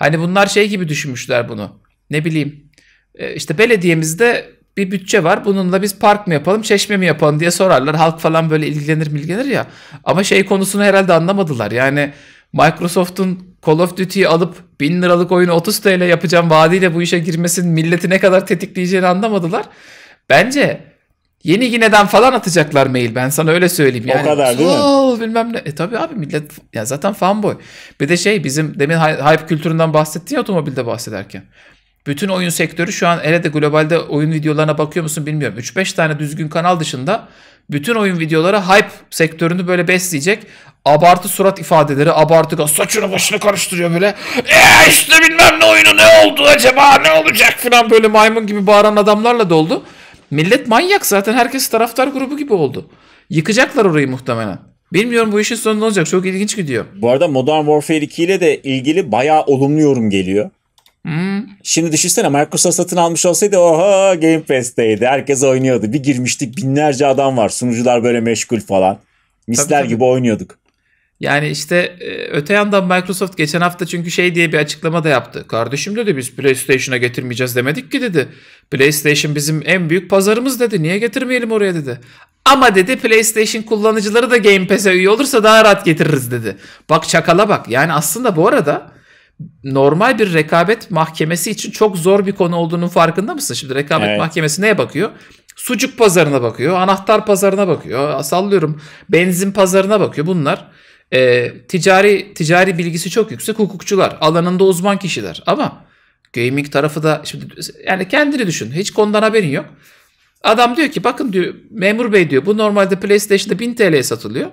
Hani bunlar şey gibi düşünmüşler bunu. Ne bileyim e, İşte belediyemizde bir bütçe var. Bununla biz park mı yapalım, çeşme mi yapalım diye sorarlar. Halk falan böyle ilgilenir mi ilgilenir ya. Ama şey konusunu herhalde anlamadılar. Yani Microsoft'un Call of Duty'yi alıp 1000 liralık oyunu 30 TL yapacağım vaadiyle bu işe girmesinin milleti ne kadar tetikleyeceğini anlamadılar. Bence Yeni Gine'den falan atacaklar mail ben sana öyle söyleyeyim. Yani, o kadar değil mi? Bilmem ne. E tabi abi millet ya zaten fanboy. Bir de şey bizim demin hype kültüründen bahsettin ya otomobilde bahsederken. Bütün oyun sektörü şu an hele de globalde oyun videolarına bakıyor musun bilmiyorum. 3-5 tane düzgün kanal dışında bütün oyun videoları hype sektörünü böyle besleyecek. Abartı surat ifadeleri, abartı saçını başını karıştırıyor böyle. E işte bilmem ne oyunu ne oldu acaba ne olacak falan böyle maymun gibi bağıran adamlarla doldu. Millet manyak zaten herkes taraftar grubu gibi oldu. Yıkacaklar orayı muhtemelen. Bilmiyorum bu işin sonu ne olacak. Çok ilginç gidiyor. Bu arada Modern Warfare 2 ile de ilgili bayağı olumlu yorum geliyor. Hmm. Şimdi düşünsene Microsoft satın almış olsaydı oha Game Pass'teydi. Herkes oynuyordu. Bir girmiştik binlerce adam var. Sunucular böyle meşgul falan. Misler tabii, tabii. gibi oynuyorduk. Yani işte e, öte yandan Microsoft geçen hafta çünkü şey diye bir açıklama da yaptı. Kardeşim dedi biz PlayStation'a getirmeyeceğiz demedik ki dedi. PlayStation bizim en büyük pazarımız dedi. Niye getirmeyelim oraya dedi. Ama dedi PlayStation kullanıcıları da Game Pass'e üye olursa daha rahat getiririz dedi. Bak çakala bak. Yani aslında bu arada normal bir rekabet mahkemesi için çok zor bir konu olduğunun farkında mısın? Şimdi rekabet evet. mahkemesi neye bakıyor? Sucuk pazarına bakıyor, anahtar pazarına bakıyor, sallıyorum benzin pazarına bakıyor bunlar e, ticari ticari bilgisi çok yüksek hukukçular, alanında uzman kişiler ama gaming tarafı da şimdi yani kendini düşün. Hiç konudan haberin yok. Adam diyor ki bakın diyor memur bey diyor bu normalde PlayStation'da 1000 TL'ye satılıyor.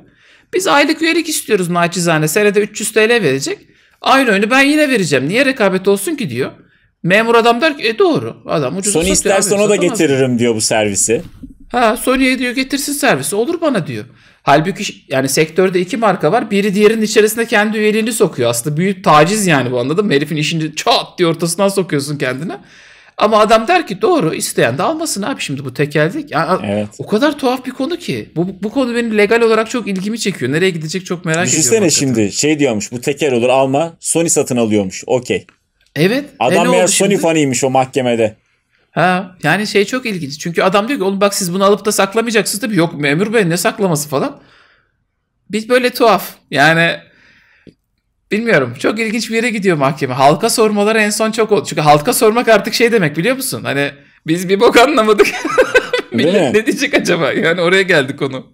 Biz aylık üyelik istiyoruz naçizane senede 300 TL verecek. Aynı oyunu ben yine vereceğim. Niye rekabet olsun ki diyor. Memur adam der ki e doğru adam ucuz Sony istersen ona da getiririm diyor bu servisi. Ha Sony'ye diyor getirsin servisi olur bana diyor. Halbuki yani sektörde iki marka var. Biri diğerinin içerisinde kendi üyeliğini sokuyor. Aslında büyük taciz yani bu anladın mı? Herifin işini çat diye ortasından sokuyorsun kendine. Ama adam der ki doğru isteyen de almasın abi şimdi bu tekellik. Yani evet. O kadar tuhaf bir konu ki. Bu, bu konu benim legal olarak çok ilgimi çekiyor. Nereye gidecek çok merak Düşünsene ediyorum. Düşünsene şimdi şey diyormuş bu teker olur alma Sony satın alıyormuş okey. Evet. E, adam e meğer Sony fanıymış o mahkemede. Ha, yani şey çok ilginç. Çünkü adam diyor ki oğlum bak siz bunu alıp da saklamayacaksınız tabii. Yok memur bey ne saklaması falan. Biz böyle tuhaf. Yani bilmiyorum. Çok ilginç bir yere gidiyor mahkeme. Halka sormaları en son çok oldu. Çünkü halka sormak artık şey demek biliyor musun? Hani biz bir bok anlamadık. Millet ne diyecek acaba? Yani oraya geldi konu.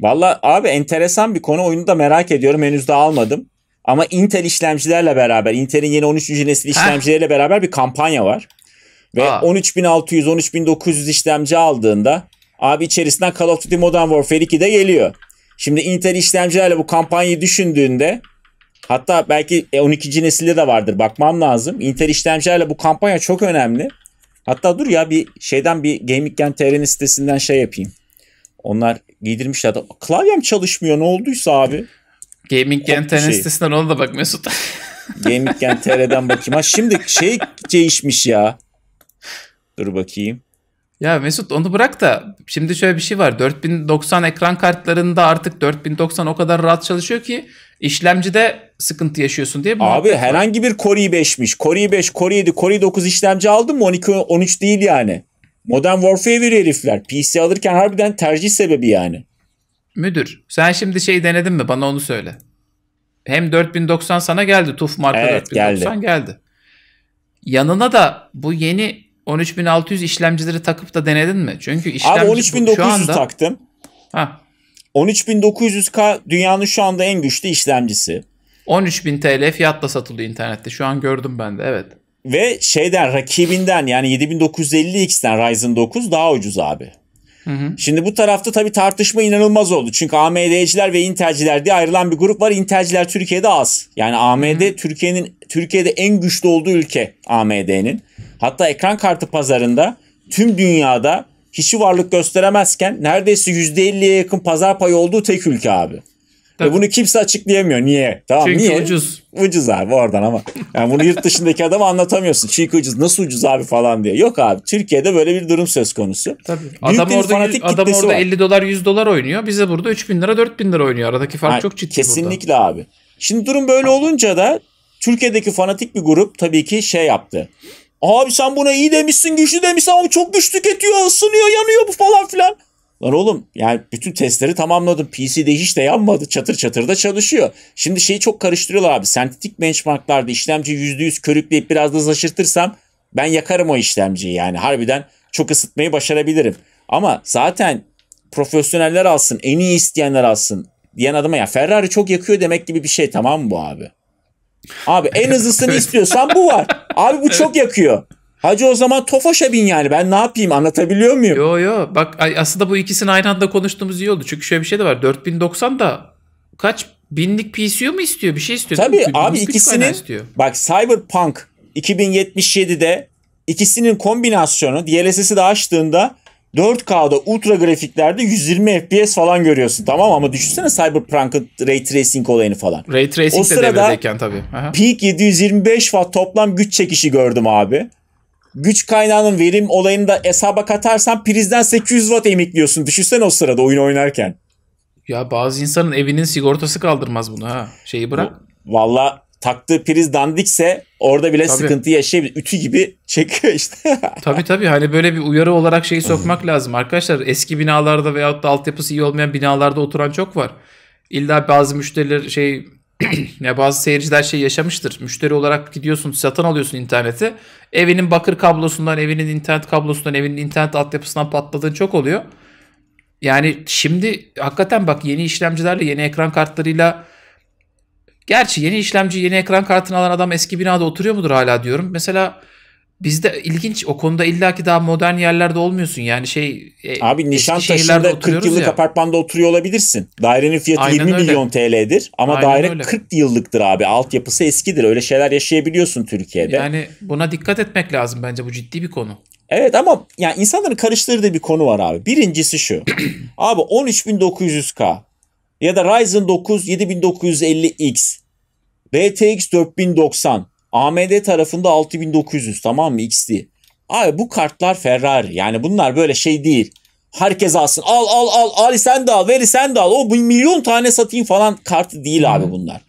Valla abi enteresan bir konu. Oyunu da merak ediyorum. Henüz daha almadım. Ama Intel işlemcilerle beraber, Intel'in yeni 13. nesil işlemcileriyle beraber bir kampanya var. Ve 13.600, 13.900 işlemci aldığında abi içerisinden Call of Duty Modern Warfare 2 de geliyor. Şimdi Intel işlemcilerle bu kampanyayı düşündüğünde hatta belki 12. E, nesilde de vardır bakmam lazım. Intel işlemcilerle bu kampanya çok önemli. Hatta dur ya bir şeyden bir Gaming TR'nin sitesinden şey yapayım. Onlar giydirmişler. Klavyem çalışmıyor ne olduysa abi. Gaming TR'nin şey. sitesinden ona da bak Mesut. Gaming TR'den bakayım. Ha şimdi şey değişmiş ya. Dur bakayım. Ya Mesut onu bırak da şimdi şöyle bir şey var. 4090 ekran kartlarında artık 4090 o kadar rahat çalışıyor ki işlemcide sıkıntı yaşıyorsun diye. Abi var. herhangi bir Core i5'miş. Core i5, Core i7, Core i9 işlemci aldın mı 12 13 değil yani. Modern Warfare veriyor herifler. PC alırken harbiden tercih sebebi yani. Müdür sen şimdi şey denedin mi bana onu söyle. Hem 4090 sana geldi. TUF marka evet, 4090 geldi. geldi. Yanına da bu yeni 13600 işlemcileri takıp da denedin mi? Çünkü işlemci Abi 13900 anda... taktım. Ha. 13900K dünyanın şu anda en güçlü işlemcisi. 13000 TL fiyatla satılıyor internette. Şu an gördüm ben de evet. Ve şeyden rakibinden yani 7950X'den Ryzen 9 daha ucuz abi. Hı hı. Şimdi bu tarafta tabii tartışma inanılmaz oldu. Çünkü AMD'ciler ve Intelciler diye ayrılan bir grup var. Intelciler Türkiye'de az. Yani AMD Türkiye'nin Türkiye'de en güçlü olduğu ülke AMD'nin. Hatta ekran kartı pazarında tüm dünyada hiçbir varlık gösteremezken neredeyse %50'ye yakın pazar payı olduğu tek ülke abi. Tabii. Ve bunu kimse açıklayamıyor. Niye? Tamam Çünkü niye? ucuz. Ucuz abi oradan ama. Yani bunu yurt dışındaki adama anlatamıyorsun. Çünkü ucuz. Nasıl ucuz abi falan diye. Yok abi. Türkiye'de böyle bir durum söz konusu. Tabii. Büyük adam orada, yüz, adam orada var. 50 dolar 100 dolar oynuyor. Bize burada 3000 lira 4000 lira oynuyor. Aradaki fark yani, çok ciddi Kesinlikle burada. abi. Şimdi durum böyle olunca da Türkiye'deki fanatik bir grup tabii ki şey yaptı. Abi sen buna iyi demişsin, güçlü demişsin ama çok güç tüketiyor, ısınıyor, yanıyor bu falan filan. Lan oğlum yani bütün testleri tamamladım. PC'de hiç de yanmadı. Çatır çatır da çalışıyor. Şimdi şeyi çok karıştırıyorlar abi. Sentetik benchmarklarda işlemci %100 körükleyip biraz da zaşırtırsam ben yakarım o işlemciyi yani. Harbiden çok ısıtmayı başarabilirim. Ama zaten profesyoneller alsın, en iyi isteyenler alsın diyen adama ya Ferrari çok yakıyor demek gibi bir şey tamam mı bu abi? Abi en hızlısını istiyorsan bu var. Abi bu çok yakıyor. Hacı o zaman Tofaş'a bin yani ben ne yapayım anlatabiliyor muyum? Yo yo bak aslında bu ikisini aynı anda konuştuğumuz iyi oldu. Çünkü şöyle bir şey de var 4090 da kaç binlik PCU mu istiyor bir şey istiyor. Tabii abi ikisinin bak Cyberpunk 2077'de ikisinin kombinasyonu DLSS'i de açtığında 4K'da ultra grafiklerde 120 FPS falan görüyorsun. Tamam ama düşünsene Cyberpunk'ın ray tracing olayını falan. Ray tracing o de sırada tabii. Aha. Peak 725 watt toplam güç çekişi gördüm abi güç kaynağının verim olayını da hesaba katarsan prizden 800 watt emikliyorsun. Düşünsene o sırada oyun oynarken. Ya bazı insanın evinin sigortası kaldırmaz bunu ha. Şeyi bırak. Valla taktığı priz dandikse orada bile tabii. sıkıntı yaşayabilir. Ütü gibi çekiyor işte. tabii tabii hani böyle bir uyarı olarak şeyi sokmak lazım. Arkadaşlar eski binalarda veyahut da altyapısı iyi olmayan binalarda oturan çok var. İlla bazı müşteriler şey ya bazı seyirciler şey yaşamıştır. Müşteri olarak gidiyorsun, satın alıyorsun interneti. Evinin bakır kablosundan, evinin internet kablosundan, evinin internet altyapısından patladığın çok oluyor. Yani şimdi hakikaten bak yeni işlemcilerle, yeni ekran kartlarıyla Gerçi yeni işlemci, yeni ekran kartını alan adam eski binada oturuyor mudur hala diyorum. Mesela Bizde ilginç o konuda illaki daha modern yerlerde olmuyorsun. Yani şey e, Abi Nişantaşı'nda 40 yıllık ya. apartmanda oturuyor olabilirsin. Dairenin fiyatı Aynen 20 öyle. milyon TL'dir ama Aynen daire öyle. 40 yıllıktır abi. Altyapısı eskidir. Öyle şeyler yaşayabiliyorsun Türkiye'de. Yani buna dikkat etmek lazım bence bu ciddi bir konu. Evet ama yani insanların karıştırdığı bir konu var abi. Birincisi şu. abi 13900K ya da Ryzen 9 7950X RTX 4090 AMD tarafında 6900 tamam mı XT. Abi bu kartlar Ferrari. Yani bunlar böyle şey değil. Herkes alsın. Al al al. Ali sen de al. Veri sen de al. O bu milyon tane satayım falan kartı değil abi bunlar.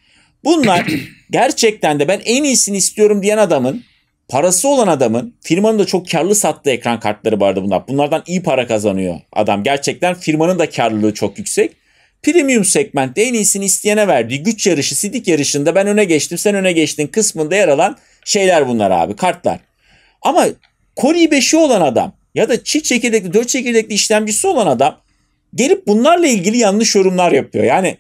Bunlar gerçekten de ben en iyisini istiyorum diyen adamın parası olan adamın firmanın da çok karlı sattığı ekran kartları vardı bunlar. Bunlardan iyi para kazanıyor adam. Gerçekten firmanın da karlılığı çok yüksek premium segmentte en iyisini isteyene verdiği güç yarışı, sidik yarışında ben öne geçtim sen öne geçtin kısmında yer alan şeyler bunlar abi kartlar. Ama Core 5i olan adam ya da çift çekirdekli, dört çekirdekli işlemcisi olan adam gelip bunlarla ilgili yanlış yorumlar yapıyor. Yani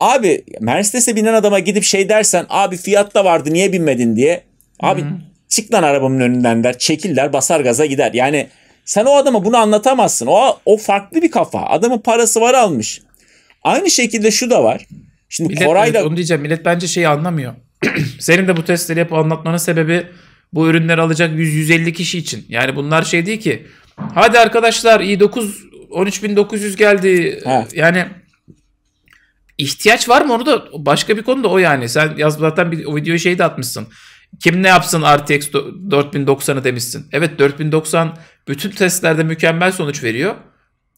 abi Mercedes'e binen adama gidip şey dersen abi fiyatta vardı niye binmedin diye. Abi Hı-hı. çık lan arabamın önünden der çekil der basar gaza gider. Yani sen o adama bunu anlatamazsın. O, o farklı bir kafa. Adamın parası var almış. Aynı şekilde şu da var. Şimdi millet, Koray da... Evet, onu diyeceğim. Millet bence şeyi anlamıyor. Senin de bu testleri yapıp anlatmanın sebebi bu ürünleri alacak 100-150 kişi için. Yani bunlar şey değil ki. Hadi arkadaşlar i9 13900 geldi. Ha. Yani ihtiyaç var mı onu da başka bir konu da o yani. Sen yaz zaten bir o videoyu şey de atmışsın. Kim ne yapsın RTX 4090'ı demişsin. Evet 4090 bütün testlerde mükemmel sonuç veriyor.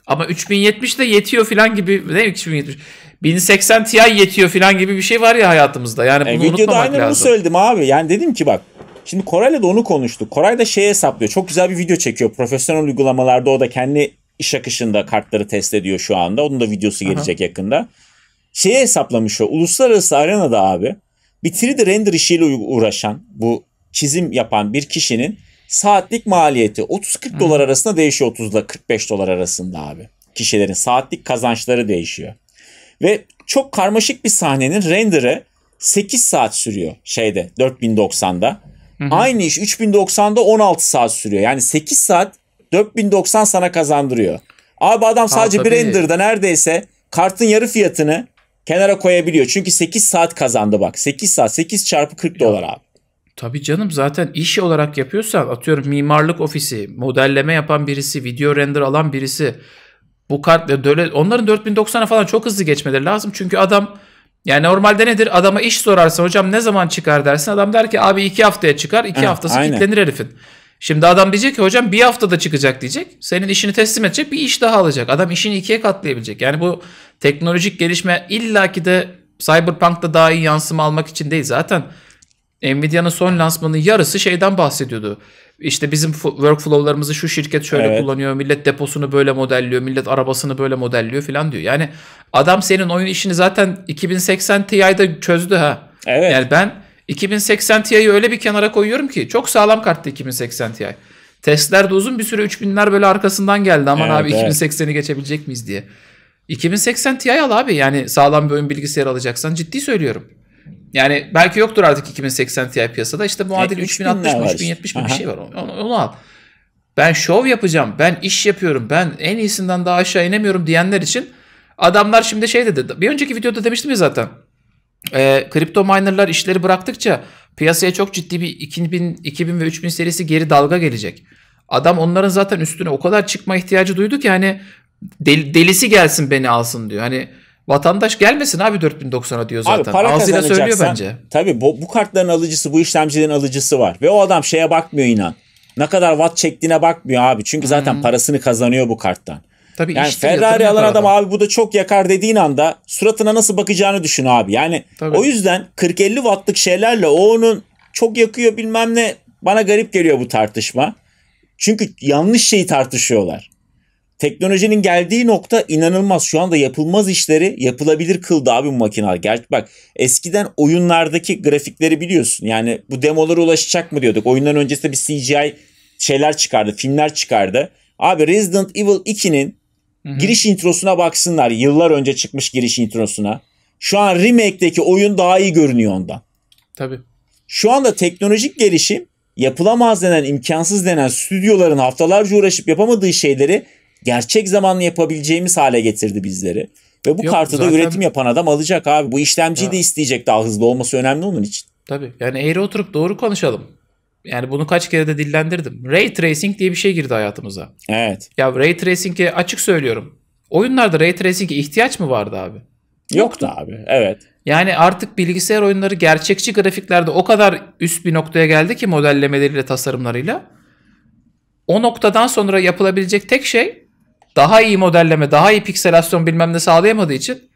Ama 3070 de yetiyor falan gibi ne 3070? 1080 Ti yetiyor falan gibi bir şey var ya hayatımızda. Yani e, bunu e, unutmamak aynen lazım. Bunu söyledim abi. Yani dedim ki bak Şimdi Koray'la da onu konuştuk. Koray da şey hesaplıyor. Çok güzel bir video çekiyor. Profesyonel uygulamalarda o da kendi iş akışında kartları test ediyor şu anda. Onun da videosu gelecek Aha. yakında. Şeye hesaplamış o. Uluslararası arenada abi bir 3D render işiyle uğraşan bu çizim yapan bir kişinin saatlik maliyeti 30-40 dolar arasında değişiyor 30 ile 45 dolar arasında abi. Kişilerin saatlik kazançları değişiyor. Ve çok karmaşık bir sahnenin render'ı 8 saat sürüyor şeyde 4090'da. Hı hı. Aynı iş 3090'da 16 saat sürüyor. Yani 8 saat 4090 sana kazandırıyor. Abi adam sadece ha, bir render'da neredeyse kartın yarı fiyatını kenara koyabiliyor. Çünkü 8 saat kazandı bak. 8 saat 8 çarpı 40 dolar abi. Tabii canım zaten iş olarak yapıyorsan atıyorum mimarlık ofisi, modelleme yapan birisi, video render alan birisi bu kart böyle onların 4090'a falan çok hızlı geçmeleri lazım. Çünkü adam yani normalde nedir? Adama iş sorarsan hocam ne zaman çıkar dersin. Adam der ki abi iki haftaya çıkar. iki ha, haftası aynen. kilitlenir herifin. Şimdi adam diyecek ki hocam bir haftada çıkacak diyecek. Senin işini teslim edecek bir iş daha alacak. Adam işini ikiye katlayabilecek. Yani bu teknolojik gelişme illaki de Cyberpunk'ta daha iyi yansıma almak için değil. Zaten Nvidia'nın son lansmanı yarısı şeyden bahsediyordu. İşte bizim workflow'larımızı şu şirket şöyle evet. kullanıyor, millet deposunu böyle modelliyor, millet arabasını böyle modelliyor falan diyor. Yani adam senin oyun işini zaten 2080 Ti'de çözdü ha. Evet. Yani ben 2080 Ti'yi öyle bir kenara koyuyorum ki çok sağlam karttı 2080 Ti. Testlerde uzun bir süre 3000'ler böyle arkasından geldi aman evet, abi 2080'i geçebilecek miyiz diye. 2080 Ti al abi yani sağlam bir oyun bilgisayarı alacaksan ciddi söylüyorum. Yani belki yoktur artık 2080 Ti piyasada. İşte muadil e, 3060 mı 3070 mi bir şey var. Onu, onu al. Ben şov yapacağım. Ben iş yapıyorum. Ben en iyisinden daha aşağı inemiyorum diyenler için adamlar şimdi şey dedi. Bir önceki videoda demiştim ya zaten. E, kripto minerlar işleri bıraktıkça piyasaya çok ciddi bir 2000, 2000 ve 3000 serisi geri dalga gelecek. Adam onların zaten üstüne o kadar çıkma ihtiyacı duydu ki hani del, delisi gelsin beni alsın diyor. Hani Vatandaş gelmesin abi 4090'a diyor zaten. Abi para Ağzıyla söylüyor bence. Tabii bu, bu kartların alıcısı, bu işlemcilerin alıcısı var. Ve o adam şeye bakmıyor inan. Ne kadar watt çektiğine bakmıyor abi. Çünkü zaten hmm. parasını kazanıyor bu karttan. Tabii yani işte Ferrari alan adam abi bu da çok yakar dediğin anda suratına nasıl bakacağını düşün abi. Yani Tabii. o yüzden 40-50 wattlık şeylerle o onun çok yakıyor bilmem ne bana garip geliyor bu tartışma. Çünkü yanlış şeyi tartışıyorlar teknolojinin geldiği nokta inanılmaz. Şu anda yapılmaz işleri yapılabilir kıldı abi bu makineler. Gerçi bak eskiden oyunlardaki grafikleri biliyorsun. Yani bu demolara ulaşacak mı diyorduk. Oyundan öncesinde bir CGI şeyler çıkardı, filmler çıkardı. Abi Resident Evil 2'nin giriş introsuna baksınlar. Yıllar önce çıkmış giriş introsuna. Şu an remake'deki oyun daha iyi görünüyor ondan. Tabii. Şu anda teknolojik gelişim yapılamaz denen, imkansız denen stüdyoların haftalarca uğraşıp yapamadığı şeyleri gerçek zamanlı yapabileceğimiz hale getirdi bizleri. Ve bu Yok, kartı zaten... da üretim yapan adam alacak abi. Bu işlemciyi ha. de isteyecek daha hızlı olması önemli onun için. Tabii. Yani eğri oturup doğru konuşalım. Yani bunu kaç kere de dillendirdim. Ray Tracing diye bir şey girdi hayatımıza. Evet. Ya Ray Tracing'e açık söylüyorum. Oyunlarda Ray Tracing'e ihtiyaç mı vardı abi? Yoktu abi. Evet. Yani artık bilgisayar oyunları gerçekçi grafiklerde o kadar üst bir noktaya geldi ki modellemeleriyle, tasarımlarıyla. O noktadan sonra yapılabilecek tek şey daha iyi modelleme, daha iyi pikselasyon bilmem ne sağlayamadığı için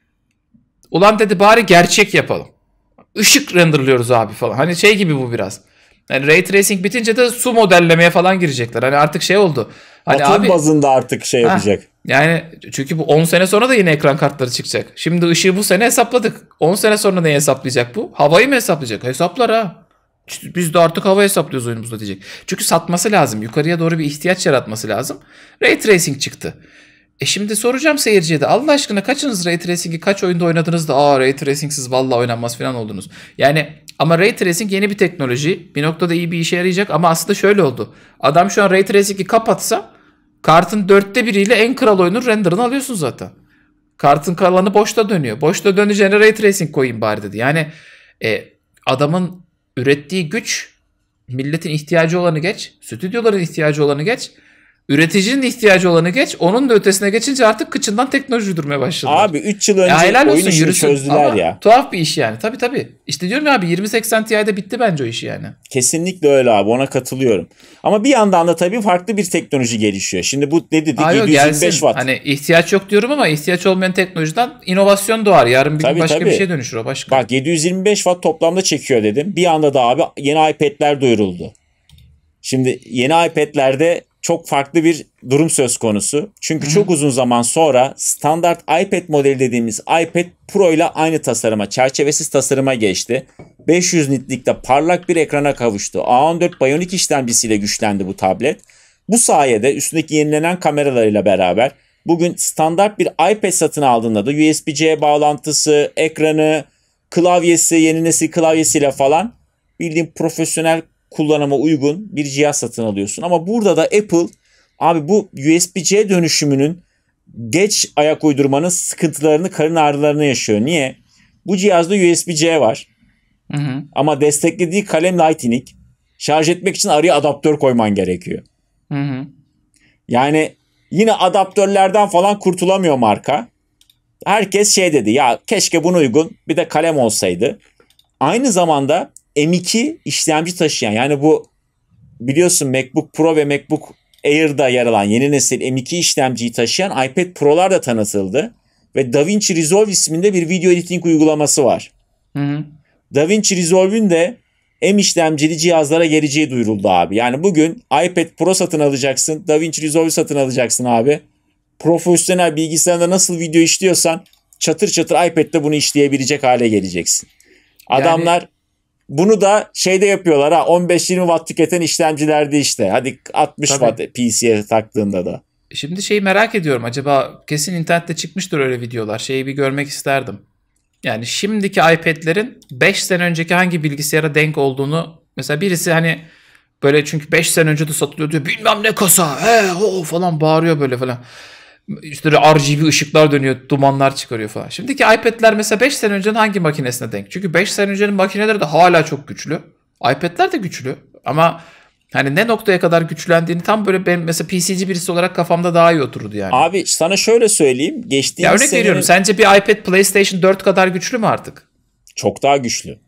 ulan dedi bari gerçek yapalım. Işık renderlıyoruz abi falan. Hani şey gibi bu biraz. Yani ray tracing bitince de su modellemeye falan girecekler. Hani artık şey oldu. Hani Atom abi, bazında artık şey ha, yapacak. Yani çünkü bu 10 sene sonra da yeni ekran kartları çıkacak. Şimdi ışığı bu sene hesapladık. 10 sene sonra neyi hesaplayacak bu? Havayı mı hesaplayacak? Hesaplar ha. Biz de artık hava hesaplıyoruz oyunumuzda diyecek. Çünkü satması lazım. Yukarıya doğru bir ihtiyaç yaratması lazım. Ray Tracing çıktı. E şimdi soracağım seyirciye de Allah aşkına kaçınız Ray Tracing'i kaç oyunda oynadınız da aa Ray Tracing'siz valla oynanmaz falan oldunuz. Yani ama Ray Tracing yeni bir teknoloji. Bir noktada iyi bir işe yarayacak ama aslında şöyle oldu. Adam şu an Ray Tracing'i kapatsa kartın dörtte biriyle en kral oyunun renderını alıyorsun zaten. Kartın kalanı boşta dönüyor. Boşta döneceğine Ray Tracing koyayım bari dedi. Yani e, adamın ürettiği güç milletin ihtiyacı olanı geç, stüdyoların ihtiyacı olanı geç Üreticinin ihtiyacı olanı geç, onun da ötesine geçince artık kıçından teknoloji durmaya başladı. Abi 3 yıl önce ya, helal olsun, oyun işini yürüsün. çözdüler Ama ya. Tuhaf bir iş yani. Tabii tabii. İşte diyorum ya abi 2080 Ti'de bitti bence o iş yani. Kesinlikle öyle abi ona katılıyorum. Ama bir yandan da tabii farklı bir teknoloji gelişiyor. Şimdi bu ne dedik 725 watt. Hani ihtiyaç yok diyorum ama ihtiyaç olmayan teknolojiden inovasyon doğar. Yarın bir tabii, gün başka tabii. bir şey dönüşür o başka. Bak 725 watt toplamda çekiyor dedim. Bir anda da abi yeni iPad'ler duyuruldu. Şimdi yeni iPad'lerde çok farklı bir durum söz konusu. Çünkü Hı-hı. çok uzun zaman sonra standart iPad modeli dediğimiz iPad Pro ile aynı tasarıma, çerçevesiz tasarıma geçti. 500 nitlikte parlak bir ekrana kavuştu. A14 Bionic işlemcisiyle güçlendi bu tablet. Bu sayede üstündeki yenilenen kameralarıyla beraber bugün standart bir iPad satın aldığında da USB-C bağlantısı, ekranı, klavyesi, yeni nesil klavyesiyle falan bildiğim profesyonel kullanıma uygun bir cihaz satın alıyorsun. Ama burada da Apple abi bu USB-C dönüşümünün geç ayak uydurmanın sıkıntılarını, karın ağrılarını yaşıyor. Niye? Bu cihazda USB-C var. Hı hı. Ama desteklediği kalem Lightning. Şarj etmek için araya adaptör koyman gerekiyor. Hı hı. Yani yine adaptörlerden falan kurtulamıyor marka. Herkes şey dedi ya keşke bunu uygun bir de kalem olsaydı. Aynı zamanda M2 işlemci taşıyan yani bu biliyorsun MacBook Pro ve MacBook Air'da yer alan yeni nesil M2 işlemciyi taşıyan iPad Pro'lar da tanıtıldı. Ve DaVinci Resolve isminde bir video editing uygulaması var. Hı hı. DaVinci Resolve'ün de M işlemcili cihazlara geleceği duyuruldu abi. Yani bugün iPad Pro satın alacaksın, DaVinci Resolve satın alacaksın abi. Profesyonel bilgisayarda nasıl video işliyorsan çatır çatır iPad'de bunu işleyebilecek hale geleceksin. Adamlar yani... Bunu da şeyde yapıyorlar ha 15-20 watt tüketen işlemcilerde işte. Hadi 60 Tabii. watt PC'ye taktığında da. Şimdi şeyi merak ediyorum acaba kesin internette çıkmıştır öyle videolar. Şeyi bir görmek isterdim. Yani şimdiki iPad'lerin 5 sene önceki hangi bilgisayara denk olduğunu mesela birisi hani böyle çünkü 5 sene önce de satılıyor diyor bilmem ne kasa he, o falan bağırıyor böyle falan üstüne RGB ışıklar dönüyor, dumanlar çıkarıyor falan. Şimdiki iPad'ler mesela 5 sene önce hangi makinesine denk? Çünkü 5 sene öncenin makineleri de hala çok güçlü. iPad'ler de güçlü ama hani ne noktaya kadar güçlendiğini tam böyle ben mesela PC'ci birisi olarak kafamda daha iyi oturdu yani. Abi sana şöyle söyleyeyim. Geçtiğimiz ya örnek senenin... veriyorum. Sence bir iPad PlayStation 4 kadar güçlü mü artık? Çok daha güçlü.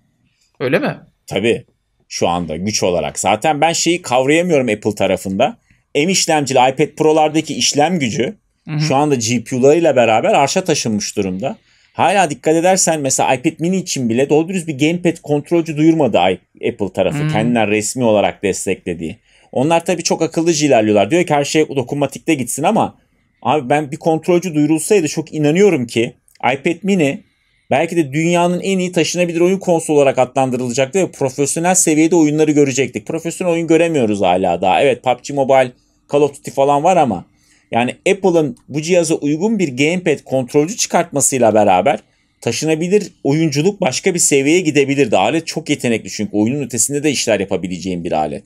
Öyle mi? Tabii. Şu anda güç olarak. Zaten ben şeyi kavrayamıyorum Apple tarafında. M işlemcili iPad Pro'lardaki işlem gücü Hı hı. Şu anda GPU'larıyla beraber arşa taşınmış durumda. Hala dikkat edersen mesela iPad mini için bile doğru dürüst bir gamepad kontrolcü duyurmadı Apple tarafı. Hmm. Kendiler resmi olarak desteklediği. Onlar tabii çok akıllıca ilerliyorlar. Diyor ki her şey dokunmatikte gitsin ama abi ben bir kontrolcü duyurulsaydı çok inanıyorum ki iPad mini belki de dünyanın en iyi taşınabilir oyun konsolu olarak adlandırılacaktı ve profesyonel seviyede oyunları görecektik. Profesyonel oyun göremiyoruz hala daha. Evet PUBG Mobile, Call of Duty falan var ama yani Apple'ın bu cihaza uygun bir gamepad kontrolcü çıkartmasıyla beraber taşınabilir oyunculuk başka bir seviyeye gidebilirdi. Alet çok yetenekli çünkü oyunun ötesinde de işler yapabileceğim bir alet.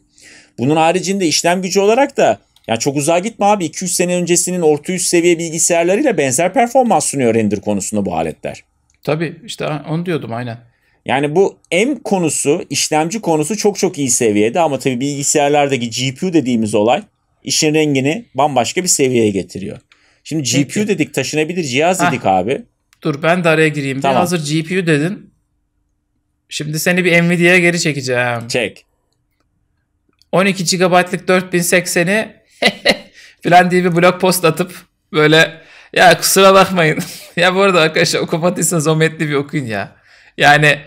Bunun haricinde işlem gücü olarak da yani çok uzağa gitme abi 200 sene öncesinin orta üst seviye bilgisayarlarıyla benzer performans sunuyor render konusunda bu aletler. Tabii işte onu diyordum aynen. Yani bu M konusu, işlemci konusu çok çok iyi seviyede ama tabii bilgisayarlardaki GPU dediğimiz olay işin rengini bambaşka bir seviyeye getiriyor. Şimdi GPU Peki. dedik taşınabilir cihaz Heh. dedik abi. Dur ben de araya gireyim. Tamam. Bir hazır GPU dedin. Şimdi seni bir Nvidia'ya geri çekeceğim. Çek. 12 GB'lık 4080'i filan diye bir blog post atıp böyle ya kusura bakmayın. ya bu arada arkadaşlar okumadıysanız o metni bir okuyun ya. Yani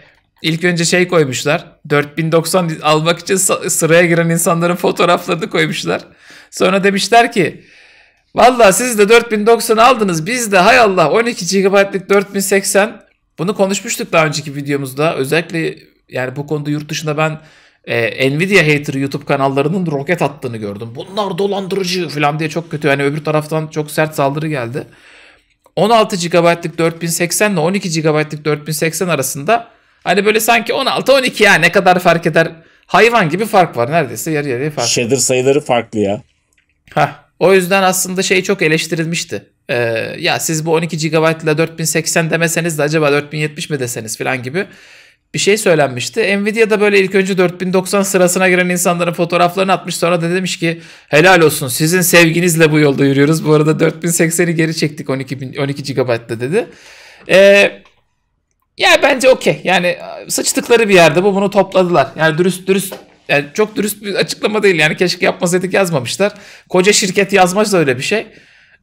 ilk önce şey koymuşlar. 4090 almak için sıraya giren insanların fotoğraflarını koymuşlar. Sonra demişler ki vallahi siz de 4090 aldınız biz de hay Allah 12 GB'lik 4080 bunu konuşmuştuk daha önceki videomuzda. Özellikle yani bu konuda yurt dışında ben e, Nvidia hater YouTube kanallarının roket attığını gördüm. Bunlar dolandırıcı falan diye çok kötü. Yani öbür taraftan çok sert saldırı geldi. 16 GB'lık 4080 ile 12 GB'lık 4080 arasında hani böyle sanki 16-12 ya ne kadar fark eder hayvan gibi fark var. Neredeyse yarı yarıya fark. Shader sayıları farklı ya. Heh. O yüzden aslında şey çok eleştirilmişti. Ee, ya siz bu 12 GB ile 4080 demeseniz de acaba 4070 mi deseniz falan gibi bir şey söylenmişti. Nvidia'da böyle ilk önce 4090 sırasına giren insanların fotoğraflarını atmış sonra da demiş ki helal olsun sizin sevginizle bu yolda yürüyoruz. Bu arada 4080'i geri çektik 12, 12 12 GB'da dedi. Ee, ya bence okey. Yani sıçtıkları bir yerde bu bunu topladılar. Yani dürüst dürüst yani çok dürüst bir açıklama değil yani keşke yapmasaydık yazmamışlar. Koca şirket yazmaz da öyle bir şey.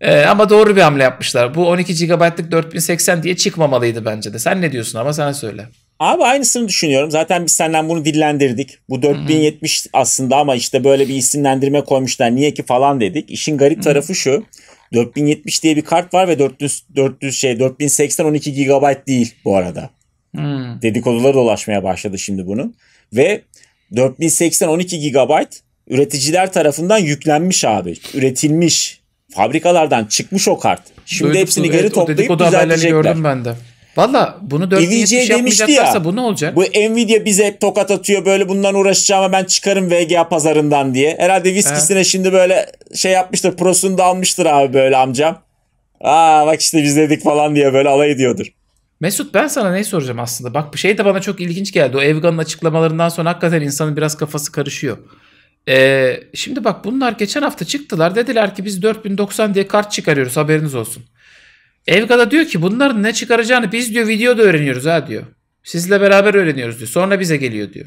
Ee, ama doğru bir hamle yapmışlar. Bu 12 GB'lık 4080 diye çıkmamalıydı bence de. Sen ne diyorsun ama sen söyle. Abi aynısını düşünüyorum. Zaten biz senden bunu dillendirdik. Bu 4070 Hı-hı. aslında ama işte böyle bir isimlendirme koymuşlar. Niye ki falan dedik. İşin garip Hı-hı. tarafı şu. 4070 diye bir kart var ve 400 400 şey 4080 12 GB değil bu arada. Hmm. Dedikoduları dolaşmaya başladı şimdi bunun. Ve 4080 12 GB üreticiler tarafından yüklenmiş abi. Üretilmiş. Fabrikalardan çıkmış o kart. Şimdi Duyduk, hepsini geri evet, toplayıp o düzeltecekler. gördüm ben de. Valla bunu 4070 şey yapmayacaklarsa ya, bu ne olacak? Bu Nvidia bize hep tokat atıyor böyle bundan uğraşacağım ama ben çıkarım VGA pazarından diye. Herhalde viskisine He. şimdi böyle şey yapmıştır prosunu da almıştır abi böyle amcam. Aa bak işte biz dedik falan diye böyle alay ediyordur. Mesut ben sana ne soracağım aslında. Bak bir şey de bana çok ilginç geldi. O Evgan'ın açıklamalarından sonra hakikaten insanın biraz kafası karışıyor. Ee, şimdi bak bunlar geçen hafta çıktılar. Dediler ki biz 4090 diye kart çıkarıyoruz haberiniz olsun. Evga da diyor ki bunların ne çıkaracağını biz diyor videoda öğreniyoruz ha diyor. Sizle beraber öğreniyoruz diyor. Sonra bize geliyor diyor.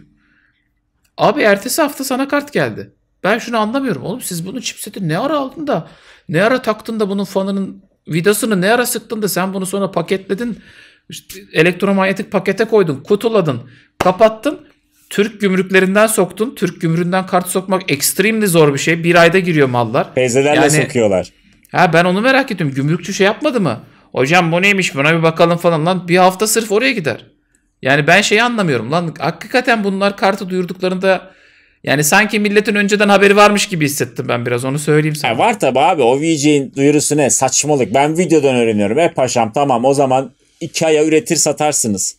Abi ertesi hafta sana kart geldi. Ben şunu anlamıyorum. Oğlum siz bunu chipseti ne ara aldın da ne ara taktın da bunun fanının vidasını ne ara sıktın da sen bunu sonra paketledin işte elektromanyetik pakete koydun, kutuladın, kapattın. Türk gümrüklerinden soktun. Türk gümrüğünden kart sokmak ekstremli zor bir şey. Bir ayda giriyor mallar. Teyzelerle yani, sokuyorlar. Ha ben onu merak ettim. Gümrükçü şey yapmadı mı? Hocam bu neymiş buna bir bakalım falan lan. Bir hafta sırf oraya gider. Yani ben şeyi anlamıyorum lan. Hakikaten bunlar kartı duyurduklarında yani sanki milletin önceden haberi varmış gibi hissettim ben biraz onu söyleyeyim sana. Ya var tabi abi o VJ'in duyurusu ne saçmalık. Ben videodan öğreniyorum. E paşam tamam o zaman iki aya üretir satarsınız.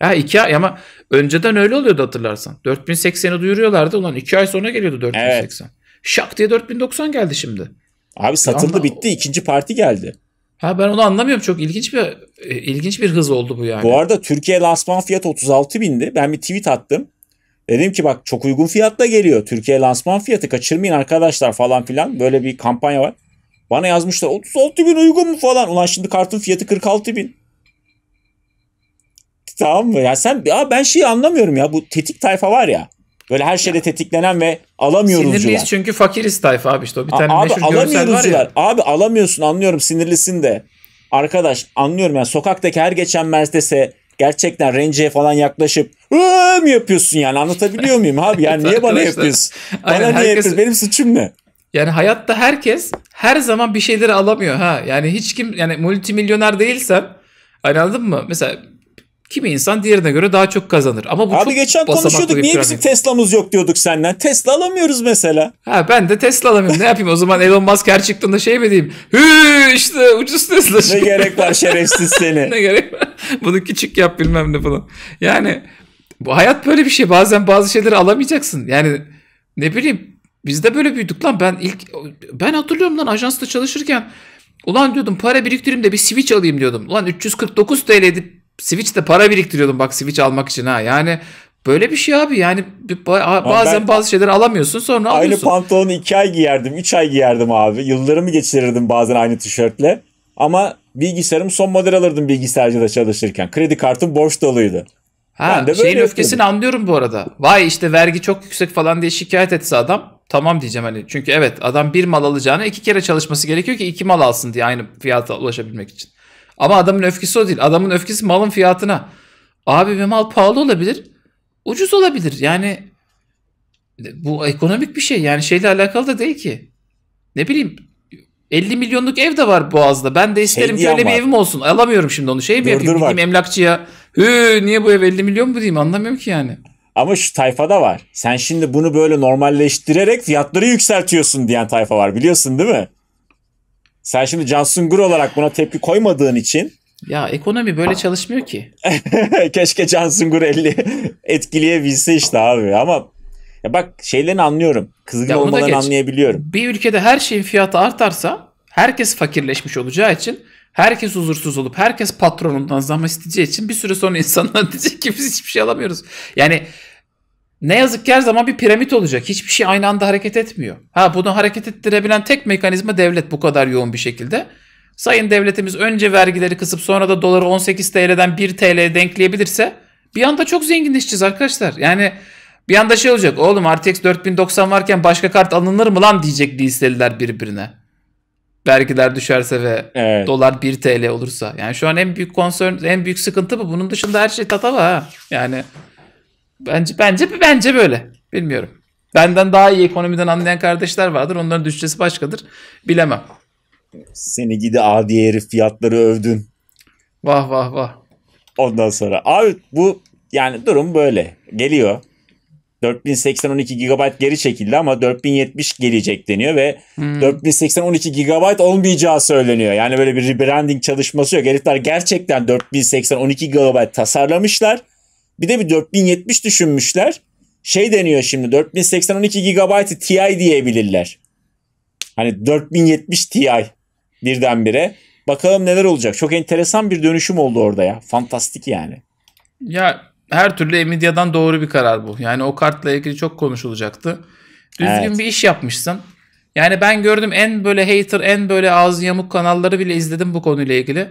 Ha iki ay ama önceden öyle oluyordu hatırlarsan. 4080'i duyuruyorlardı. Ulan iki ay sonra geliyordu 4080. Evet. Şak diye 4090 geldi şimdi. Abi satıldı Anla... bitti. ikinci parti geldi. Ha ben onu anlamıyorum. Çok ilginç bir ilginç bir hız oldu bu yani. Bu arada Türkiye lansman fiyatı 36 bindi. Ben bir tweet attım. Dedim ki bak çok uygun fiyatta geliyor. Türkiye lansman fiyatı kaçırmayın arkadaşlar falan filan. Böyle bir kampanya var. Bana yazmışlar 36 bin uygun mu falan. Ulan şimdi kartın fiyatı 46 bin tamam mı? Ya sen ya ben şeyi anlamıyorum ya. Bu tetik tayfa var ya. Böyle her şeyde ya. tetiklenen ve alamıyoruzcular. Sinirliyiz çünkü fakiriz tayfa abi işte. O bir tane abi, meşhur var ya. Abi alamıyorsun anlıyorum sinirlisin de. Arkadaş anlıyorum yani sokaktaki her geçen Mercedes'e gerçekten Range'e falan yaklaşıp mı yapıyorsun yani anlatabiliyor muyum abi yani niye bana yapıyorsun? Aynen, bana herkes... yapıyorsun? Benim suçum ne? Yani hayatta herkes her zaman bir şeyleri alamıyor ha. Yani hiç kim yani multimilyoner değilsen hani anladın mı? Mesela Kimi insan diğerine göre daha çok kazanır. Ama bu Abi çok geçen konuşuyorduk niye bizim Tesla'mız yok diyorduk senden. Tesla alamıyoruz mesela. Ha ben de Tesla alamıyorum. ne yapayım o zaman Elon Musk her çıktığında şey mi diyeyim? Hü işte ucuz Tesla. ne gerek var şerefsiz seni. ne gerek var? Bunu küçük yap bilmem ne falan. Yani bu hayat böyle bir şey. Bazen bazı şeyleri alamayacaksın. Yani ne bileyim biz de böyle büyüdük lan. Ben ilk ben hatırlıyorum lan ajansta çalışırken Ulan diyordum para biriktireyim de bir switch alayım diyordum. Ulan 349 TL'di Switch'te para biriktiriyordum bak Switch almak için ha. Yani Böyle bir şey abi yani bazen ben, bazı şeyler alamıyorsun sonra aynı alıyorsun. Aynı pantolonu 2 ay giyerdim 3 ay giyerdim abi. Yıllarımı geçirirdim bazen aynı tişörtle. Ama bilgisayarım son model alırdım bilgisayarcıda çalışırken. Kredi kartım borç doluydu. Ha, ben de şeyin öfkesini yapıyordum. anlıyorum bu arada. Vay işte vergi çok yüksek falan diye şikayet etse adam tamam diyeceğim hani. Çünkü evet adam bir mal alacağına iki kere çalışması gerekiyor ki iki mal alsın diye aynı fiyata ulaşabilmek için. Ama adamın öfkesi o değil. Adamın öfkesi malın fiyatına. Abi bir mal pahalı olabilir. Ucuz olabilir. Yani bu ekonomik bir şey. Yani şeyle alakalı da değil ki. Ne bileyim 50 milyonluk ev de var Boğaz'da. Ben de isterim Hediyen şöyle var. bir evim olsun. Alamıyorum şimdi onu. Şey mi Dırdır yapayım? Var. Gideyim emlakçıya. Hı, niye bu ev 50 milyon mu diyeyim? Anlamıyorum ki yani. Ama şu tayfada var. Sen şimdi bunu böyle normalleştirerek fiyatları yükseltiyorsun diyen tayfa var. Biliyorsun değil mi? Sen şimdi Cansungur olarak buna tepki koymadığın için ya ekonomi böyle çalışmıyor ki. Keşke Cansungur Gur elli etkileyebilse işte abi ama ya bak şeylerini anlıyorum. Kızgın olmalarını anlayabiliyorum. Bir ülkede her şeyin fiyatı artarsa herkes fakirleşmiş olacağı için herkes huzursuz olup herkes patronundan zam isteyeceği için bir süre sonra insanlar diyecek ki biz hiçbir şey alamıyoruz. Yani ne yazık ki her zaman bir piramit olacak. Hiçbir şey aynı anda hareket etmiyor. Ha bunu hareket ettirebilen tek mekanizma devlet bu kadar yoğun bir şekilde. Sayın devletimiz önce vergileri kısıp sonra da doları 18 TL'den 1 TL'ye denkleyebilirse bir anda çok zenginleşeceğiz arkadaşlar. Yani bir anda şey olacak. Oğlum RTX 4090 varken başka kart alınır mı lan diyecek listeliler birbirine. Vergiler düşerse ve evet. dolar 1 TL olursa. Yani şu an en büyük konsern, en büyük sıkıntı bu. Bunun dışında her şey tatava ha. Yani Bence bence bence böyle. Bilmiyorum. Benden daha iyi ekonomiden anlayan kardeşler vardır. Onların düşüncesi başkadır. Bilemem. Seni gidi adi herif fiyatları övdün. Vah vah vah. Ondan sonra abi bu yani durum böyle. Geliyor. 4080 12 GB geri çekildi ama 4070 gelecek deniyor ve hmm. 4080 GB olmayacağı söyleniyor. Yani böyle bir rebranding çalışması yok. Herifler gerçekten 4080 12 GB tasarlamışlar bir de bir 4070 düşünmüşler. Şey deniyor şimdi 4080 12 Ti diyebilirler. Hani 4070 Ti birdenbire. Bakalım neler olacak. Çok enteresan bir dönüşüm oldu orada ya. Fantastik yani. Ya her türlü Nvidia'dan doğru bir karar bu. Yani o kartla ilgili çok konuşulacaktı. Düzgün evet. bir iş yapmışsın. Yani ben gördüm en böyle hater, en böyle ağzı yamuk kanalları bile izledim bu konuyla ilgili.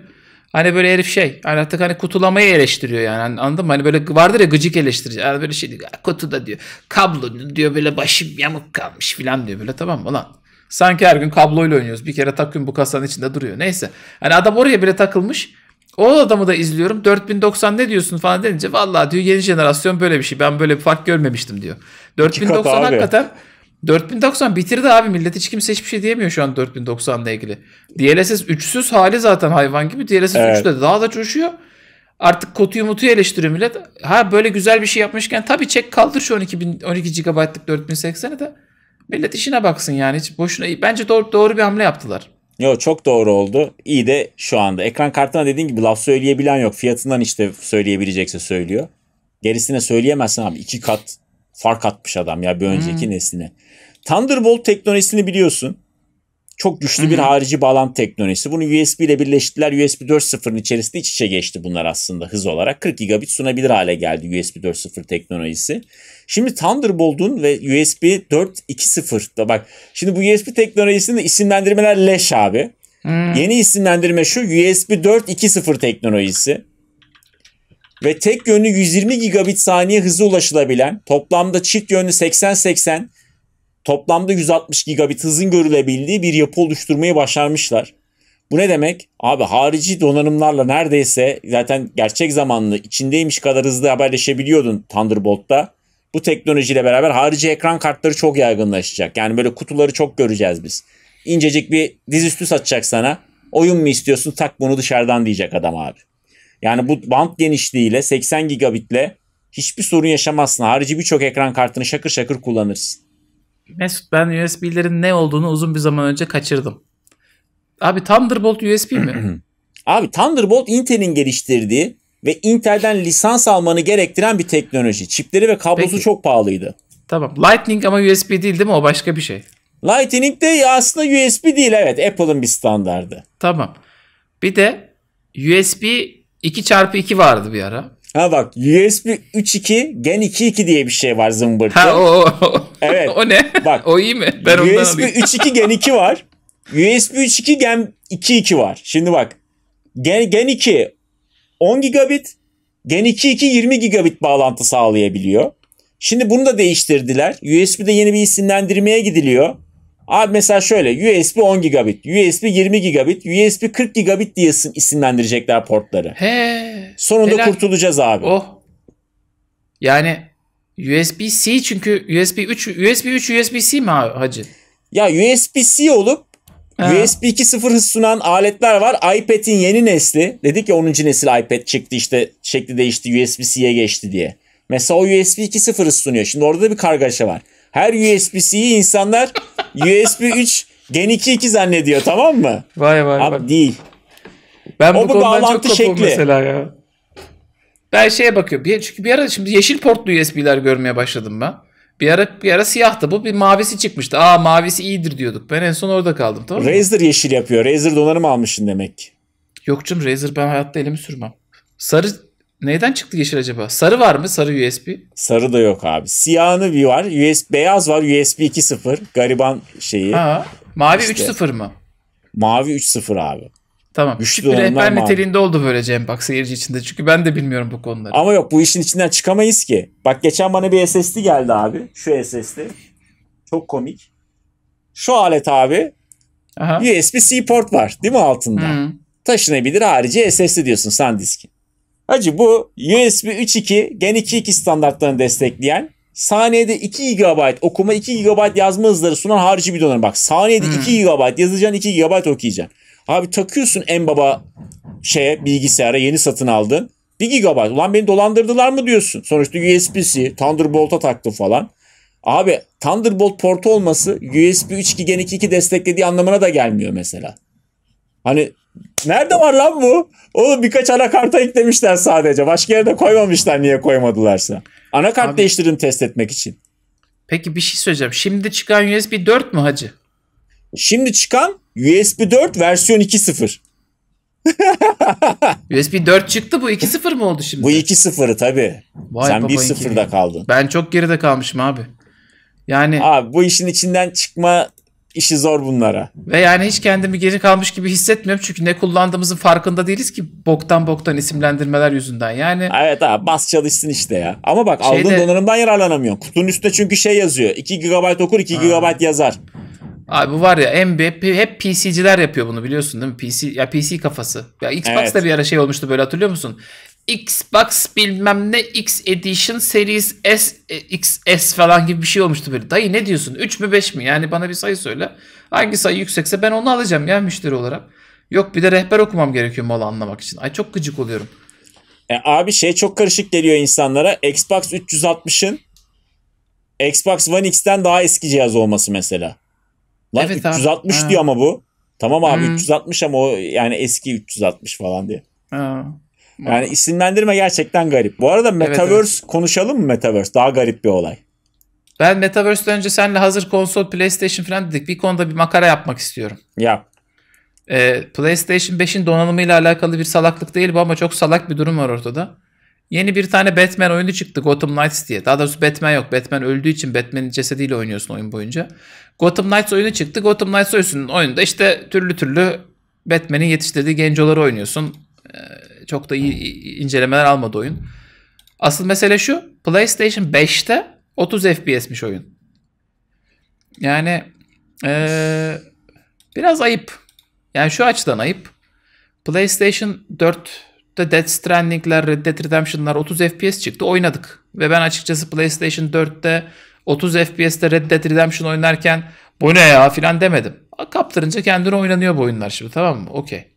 Hani böyle herif şey hani artık hani kutulamayı eleştiriyor yani anladın mı? Hani böyle vardır ya gıcık eleştirici. Yani böyle şey diyor kutuda diyor kablo diyor böyle başım yamuk kalmış filan diyor böyle tamam mı lan? Sanki her gün kabloyla oynuyoruz. Bir kere takvim bu kasanın içinde duruyor. Neyse. Hani adam oraya bile takılmış. O adamı da izliyorum. 4090 ne diyorsun falan denince vallahi diyor yeni jenerasyon böyle bir şey. Ben böyle bir fark görmemiştim diyor. 4090 hakikaten abi. 4090 bitirdi abi. Millet hiç kimse hiçbir şey diyemiyor şu an 4090 ile ilgili. DLSS 3'süz hali zaten hayvan gibi. DLSS evet. 3'te daha da coşuyor. Artık kotuyu mutuyu eleştiriyor millet. Ha böyle güzel bir şey yapmışken tabii çek kaldır şu 12, bin, 12 GB'lık 4080'i de. Millet işine baksın yani. Hiç boşuna bence doğru, doğru bir hamle yaptılar. Yo çok doğru oldu. İyi de şu anda. Ekran kartına dediğin gibi laf söyleyebilen yok. Fiyatından işte söyleyebilecekse söylüyor. Gerisine söyleyemezsin abi. iki kat fark atmış adam ya bir önceki hmm. nesline. Thunderbolt teknolojisini biliyorsun. Çok güçlü Hı-hı. bir harici bağlantı teknolojisi. Bunu USB ile birleştirdiler. USB 4.0'ın içerisinde iç içe geçti bunlar aslında hız olarak. 40 gigabit sunabilir hale geldi USB 4.0 teknolojisi. Şimdi Thunderbolt'un ve USB 4.2.0 da bak şimdi bu USB teknolojisinin isimlendirmeler leş abi. Hmm. Yeni isimlendirme şu USB 4.2.0 teknolojisi. Ve tek yönlü 120 gigabit saniye hızı ulaşılabilen toplamda çift yönlü 80-80 toplamda 160 gigabit hızın görülebildiği bir yapı oluşturmayı başarmışlar. Bu ne demek? Abi harici donanımlarla neredeyse zaten gerçek zamanlı içindeymiş kadar hızlı haberleşebiliyordun Thunderbolt'ta. Bu teknolojiyle beraber harici ekran kartları çok yaygınlaşacak. Yani böyle kutuları çok göreceğiz biz. İncecik bir dizüstü satacak sana. Oyun mu istiyorsun? Tak bunu dışarıdan diyecek adam abi. Yani bu band genişliğiyle 80 gigabitle hiçbir sorun yaşamazsın. Harici birçok ekran kartını şakır şakır kullanırsın. Mesut ben USB'lerin ne olduğunu uzun bir zaman önce kaçırdım. Abi Thunderbolt USB mi? Abi Thunderbolt Intel'in geliştirdiği ve Intel'den lisans almanı gerektiren bir teknoloji. Çipleri ve kablosu Peki. çok pahalıydı. Tamam. Lightning ama USB değil değil mi? O başka bir şey. Lightning de aslında USB değil evet. Apple'ın bir standardı. Tamam. Bir de USB 2x2 vardı bir ara. Ha bak USB 3.2 Gen 2.2 diye bir şey var zımbırtı. Ha o, Evet. o ne? Bak. O iyi mi? Ben USB 3.2 Gen 2 var. USB 3.2 Gen 2.2 var. Şimdi bak. Gen, Gen 2 10 gigabit. Gen 2.2 20 gigabit bağlantı sağlayabiliyor. Şimdi bunu da değiştirdiler. USB'de yeni bir isimlendirmeye gidiliyor. Abi mesela şöyle USB 10 gigabit, USB 20 gigabit, USB 40 gigabit diye isimlendirecekler portları. He. Sonunda helal. kurtulacağız abi. Oh. Yani USB-C çünkü USB 3 USB 3 USB-C mi hacı? Ya USB-C olup ha. USB 2.0 hız sunan aletler var. iPad'in yeni nesli. Dedik ya 10. nesil iPad çıktı işte şekli değişti USB-C'ye geçti diye. Mesela o USB 2.0 hız sunuyor. Şimdi orada da bir kargaşa var. Her USB-C'yi insanlar USB 3 Gen 2 2 zannediyor tamam mı? Vay vay Abi, vay. Değil. Ben o bu konudan çok şekli. mesela ya. Ben şeye bakıyorum. Bir, çünkü bir ara şimdi yeşil portlu USB'ler görmeye başladım ben. Bir ara, bir ara siyahtı bu. Bir mavisi çıkmıştı. Aa mavisi iyidir diyorduk. Ben en son orada kaldım. Tamam mı? Razer yeşil yapıyor. Razer donanım almışsın demek Yok canım Razer ben hayatta elimi sürmem. Sarı Neyden çıktı yeşil acaba? Sarı var mı? Sarı USB. Sarı da yok abi. Siyahını bir var. USB beyaz var. USB 2.0. Gariban şeyi. Ha. Mavi işte. 3.0 mı? Mavi 3.0 abi. Tamam. Güçlü bir rehber niteliğinde oldu böyle en bak seyirci içinde. Çünkü ben de bilmiyorum bu konuları. Ama yok bu işin içinden çıkamayız ki. Bak geçen bana bir SSD geldi abi. Şu SSD. Çok komik. Şu alet abi. Aha. USB-C port var değil mi altında? Hı. Taşınabilir harici SSD diyorsun sandiskin. Hacı bu USB 3.2 Gen 2.2 standartlarını destekleyen saniyede 2 GB okuma 2 GB yazma hızları sunan harici bir donanım. Bak saniyede hmm. 2 GB yazacaksın 2 GB okuyacaksın. Abi takıyorsun en baba şeye bilgisayara yeni satın aldın. 1 GB ulan beni dolandırdılar mı diyorsun. Sonuçta USB-C Thunderbolt'a taktı falan. Abi Thunderbolt portu olması USB 3.2 Gen 2.2 desteklediği anlamına da gelmiyor mesela. Hani nerede var lan bu? Oğlum birkaç anakarta eklemişler sadece. Başka yerde koymamışlar niye koymadılarsa. Anakart Abi, değiştirdim test etmek için. Peki bir şey söyleyeceğim. Şimdi çıkan USB 4 mü hacı? Şimdi çıkan USB 4 versiyon 2.0. USB 4 çıktı bu 2.0 mı oldu şimdi? Bu 2.0'ı tabi. Sen 1.0'da kaldın. Ben çok geride kalmışım abi. Yani abi bu işin içinden çıkma işi zor bunlara. Ve yani hiç kendimi geri kalmış gibi hissetmiyorum çünkü ne kullandığımızın farkında değiliz ki boktan boktan isimlendirmeler yüzünden yani. Evet abi bas çalışsın işte ya. Ama bak şeyde... aldığın donanımdan yararlanamıyorsun. Kutunun üstünde çünkü şey yazıyor. 2 GB okur 2 GB yazar. Abi bu var ya MB hep PC'ciler yapıyor bunu biliyorsun değil mi? PC ya PC kafası. Ya Xbox'ta evet. bir ara şey olmuştu böyle hatırlıyor musun? Xbox bilmem ne X Edition Series S e, XS falan gibi bir şey olmuştu böyle. Dayı ne diyorsun? 3 mü 5 mi? Yani bana bir sayı söyle. Hangi sayı yüksekse ben onu alacağım ya müşteri olarak. Yok bir de rehber okumam gerekiyor malı anlamak için. Ay çok gıcık oluyorum. E, abi şey çok karışık geliyor insanlara. Xbox 360'ın Xbox One X'ten daha eski cihaz olması mesela. Lan evet 360 abi. diyor ha. ama bu. Tamam abi hmm. 360 ama o yani eski 360 falan diye. Ha. Yani isimlendirme gerçekten garip. Bu arada Metaverse evet, evet. konuşalım mı Metaverse? Daha garip bir olay. Ben Metaverse'den önce seninle hazır konsol PlayStation falan dedik. Bir konuda bir makara yapmak istiyorum. Ya Ee, PlayStation 5'in donanımıyla alakalı bir salaklık değil bu ama çok salak bir durum var ortada. Yeni bir tane Batman oyunu çıktı Gotham Knights diye. Daha doğrusu Batman yok. Batman öldüğü için Batman'in cesediyle oynuyorsun oyun boyunca. Gotham Knights oyunu çıktı. Gotham Knights oyunun oyunda işte türlü türlü Batman'in yetiştirdiği gencoları oynuyorsun. Ee, çok da iyi incelemeler almadı oyun. Asıl mesele şu. PlayStation 5'te 30 FPS'miş oyun. Yani ee, biraz ayıp. Yani şu açıdan ayıp. PlayStation 4'te Dead Stranding'ler, Red Dead Redemption'lar 30 FPS çıktı. Oynadık. Ve ben açıkçası PlayStation 4'te 30 FPS'te Red Dead Redemption oynarken bu ne ya filan demedim. Kaptırınca kendini oynanıyor bu oyunlar şimdi tamam mı? Okey.